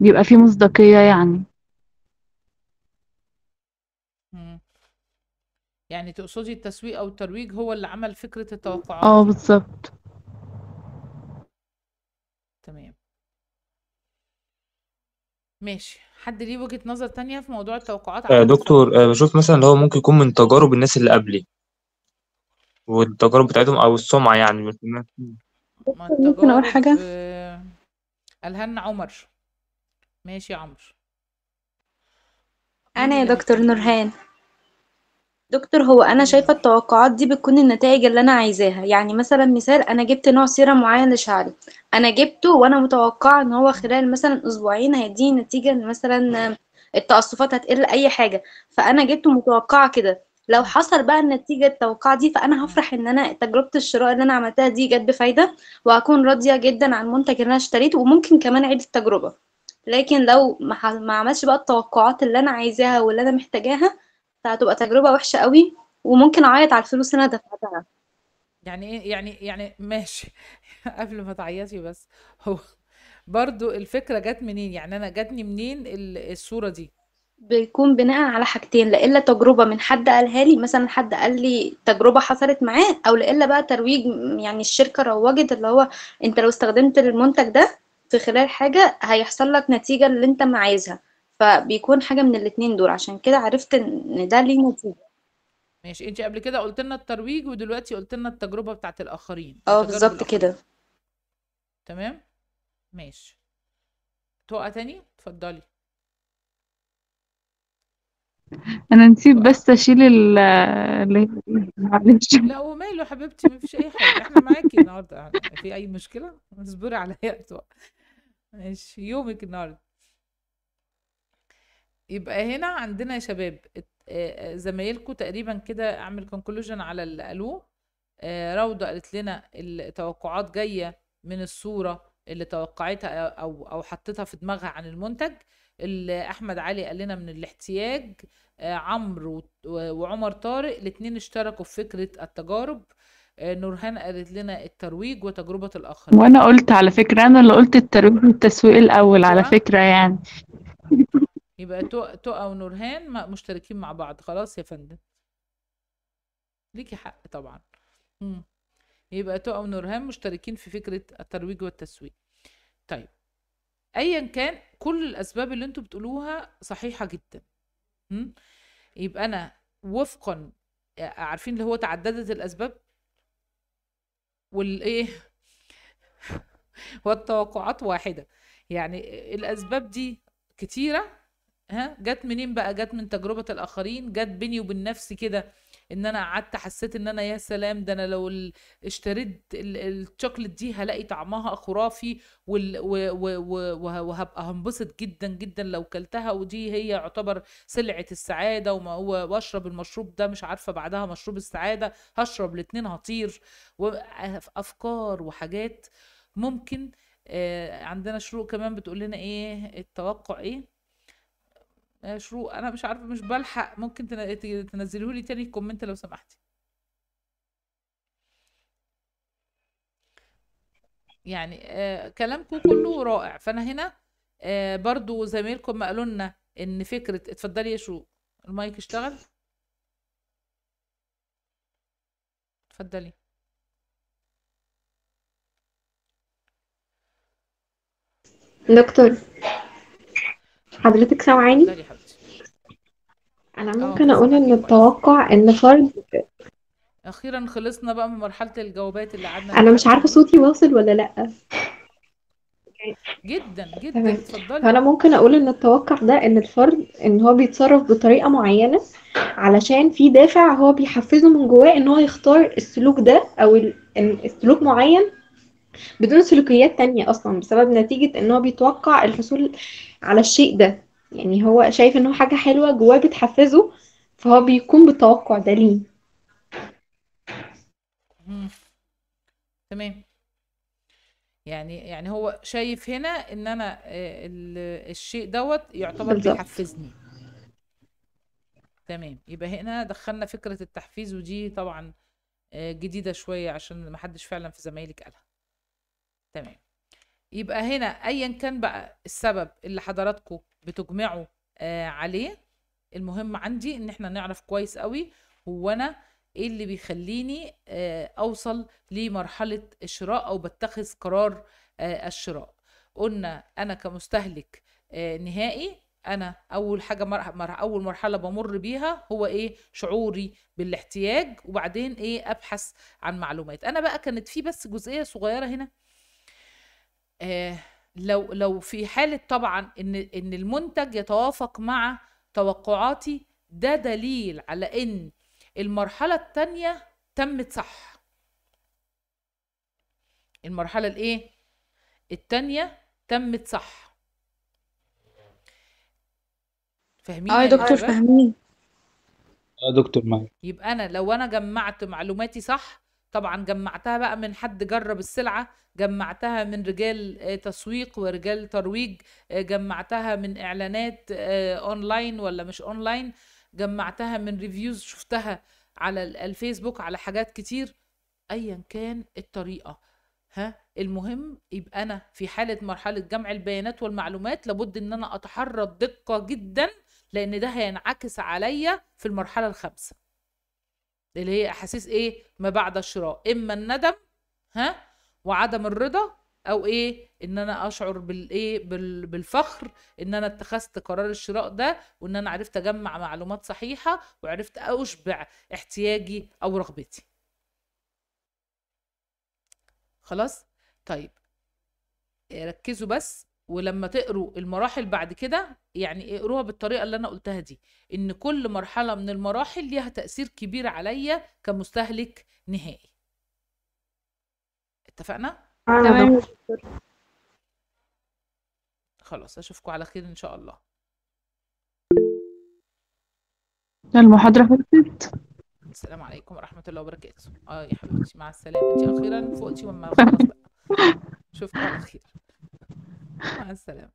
بيبقى فيه مصداقيه يعني يعني تقصدي التسويق او الترويج هو اللي عمل فكره التوقعات اه بالظبط تمام ماشي حد ليه وجهة نظر تانية في موضوع التوقعات آه، دكتور آه، مثلًا اللي هو ممكن يكون من تجارب الناس اللي قبلي. والتجارب بتاعتهم أو السُمعة يعني ما ممكن أقول حاجة؟ آه، الهنا عمر ماشي يا عمر أنا يا دكتور نورهان دكتور هو انا شايفه التوقعات دي بتكون النتائج اللي انا عايزاها يعني مثلا مثال انا جبت نوع سيره معين لشعري انا جبته وانا متوقعه ان هو خلال مثلا اسبوعين هيديني نتيجه مثلا التقصفات هتقل اي حاجه فانا جبته متوقعه كده لو حصل بقى النتيجه التوقعه دي فانا هفرح ان انا تجربه الشراء اللي انا عملتها دي جت بفايده وهكون راضيه جدا عن المنتج اللي انا اشتريته وممكن كمان اعيد التجربه لكن لو ما عملش بقى التوقعات اللي انا عايزاها واللي انا محتاجاها فهتبقى تجربة وحشة أوي وممكن أعيط على الفلوس اللي أنا دفعتها. يعني إيه يعني يعني ماشي (laughs) قبل ما تعيطي بس هو برضو الفكرة جت منين يعني أنا جاتني منين الصورة دي؟ بيكون بناء على حاجتين لا إلا تجربة من حد قالها لي مثلا حد قال لي تجربة حصلت معاه أو لا إلا بقى ترويج يعني الشركة روجت اللي هو أنت لو استخدمت المنتج ده في خلال حاجة هيحصل لك نتيجة اللي أنت ما عايزها فبيكون حاجة من الاثنين دول عشان كده عرفت إن ده ليه نتيجة. ماشي أنتِ قبل كده قلتِ لنا الترويج، ودلوقتي قلتِ لنا التجربة بتاعت الآخرين، آه بالظبط الآخرين. كده. تمام؟ ماشي. توقع تاني؟ اتفضلي. أنا نسيت بس أشيل ال اللي إيه، معلش. لأ وماله حبيبتي ما فيش أي حاجة، إحنا معاكي النهارده، في أي مشكلة؟ اصبري عليا ماشي، يومِك النهارده. يبقى هنا عندنا يا شباب آه، آه، زمايلكم تقريبا كده اعمل كونكلوجن على اللي قالوه روضه آه، قالت لنا التوقعات جايه من الصوره اللي توقعتها او او حطيتها في دماغها عن المنتج اللي احمد علي قال لنا من الاحتياج عمرو وعمر طارق الاثنين اشتركوا في فكره التجارب نورهان قالت لنا الترويج وتجربه الاخرين وانا قلت على فكره انا اللي قلت الترويج والتسويق الاول على أيوة. فكره يعني يبقى تقى ونورهان مشتركين مع بعض خلاص يا فندم ليكي حق طبعا مم. يبقى تقى ونورهان مشتركين في فكرة الترويج والتسويق طيب ايا كان كل الاسباب اللي انتوا بتقولوها صحيحة جدا مم. يبقى انا وفقا عارفين اللي هو تعددت الاسباب والايه (laughs) والتوقعات واحدة يعني الاسباب دي كتيرة ها جت منين بقى جت من تجربه الاخرين جت بيني وبين نفسي كده ان انا قعدت حسيت ان انا يا سلام ده انا لو اشتريت الشوكليت دي هلاقي طعمها خرافي وهبقى هنبسط جدا جدا لو كلتها ودي هي يعتبر سلعه السعاده وما هو واشرب المشروب ده مش عارفه بعدها مشروب السعاده هشرب الاتنين هطير افكار وحاجات ممكن آه، عندنا شروق كمان بتقول لنا ايه التوقع ايه آه، شروق انا مش عارفه مش بلحق ممكن تنزله لي تاني كومنت لو سمحتي يعني آه، كلامكم كله رائع فانا هنا آه، برضو زميلكم ما قالوا لنا ان فكره اتفضلي يا شروق المايك اشتغل اتفضلي دكتور حضرتك سامعاني؟ انا اه، ممكن اقول ان التوقع ان فرد اخيرا خلصنا بقى من مرحله الجوابات اللي قعدنا انا مش عارفه صوتي واصل ولا لا جدا جدا اتفضلي فانا ممكن اقول ان التوقع ده ان الفرد ان هو بيتصرف بطريقه معينه علشان في دافع هو بيحفزه من جواه ان هو يختار السلوك ده او السلوك معين بدون سلوكيات تانية أصلا بسبب نتيجة إن هو بيتوقع الحصول على الشيء ده يعني هو شايف إن هو حاجة حلوة جواه بتحفزه فهو بيكون بالتوقع ده ليه تمام يعني يعني هو شايف هنا ان انا آه، الشيء دوت يعتبر بالزبط. بيحفزني تمام يبقى هنا دخلنا فكرة التحفيز ودي طبعا آه، جديدة شوية عشان ما حدش فعلا في زمايلك قالها تمام يبقى هنا ايا كان بقى السبب اللي حضراتكم بتجمعوا آه عليه المهم عندي ان احنا نعرف كويس قوي هو انا ايه اللي بيخليني آه اوصل لمرحله الشراء او بتخذ قرار آه الشراء قلنا انا كمستهلك آه نهائي انا اول حاجه مرح... اول مرحله بمر بيها هو ايه شعوري بالاحتياج وبعدين ايه ابحث عن معلومات انا بقى كانت في بس جزئيه صغيره هنا آه، لو لو في حاله طبعا ان ان المنتج يتوافق مع توقعاتي ده دليل على ان المرحله الثانيه تمت صح المرحله الايه الثانيه تمت صح فاهمين اه يا دكتور أيوة. فاهمين اه دكتور معي يبقى انا لو انا جمعت معلوماتي صح طبعا جمعتها بقى من حد جرب السلعه جمعتها من رجال آه، تسويق ورجال ترويج آه، جمعتها من اعلانات آه، اونلاين ولا مش اونلاين جمعتها من ريفيوز شفتها على الفيسبوك على حاجات كتير ايا كان الطريقه ها المهم يبقى انا في حاله مرحله جمع البيانات والمعلومات لابد ان انا اتحرى بدقه جدا لان ده هينعكس عليا في المرحله الخامسه اللي هي احاسيس ايه ما بعد الشراء اما الندم ها وعدم الرضا او ايه ان انا اشعر بالايه بالفخر ان انا اتخذت قرار الشراء ده وان انا عرفت اجمع معلومات صحيحه وعرفت اشبع احتياجي او رغبتي خلاص طيب آه، ركزوا بس ولما تقروا المراحل بعد كده يعني اقروها بالطريقه اللي انا قلتها دي ان كل مرحله من المراحل ليها تاثير كبير عليا كمستهلك نهائي اتفقنا تمام خلاص اشوفكم على خير ان شاء الله المحاضره خلصت السلام عليكم ورحمه الله وبركاته اه يا حبيبتي مع السلامه انت اخيرا فوقتي وما خلاص بقى اشوفكم (laughs) على خير مع السلامه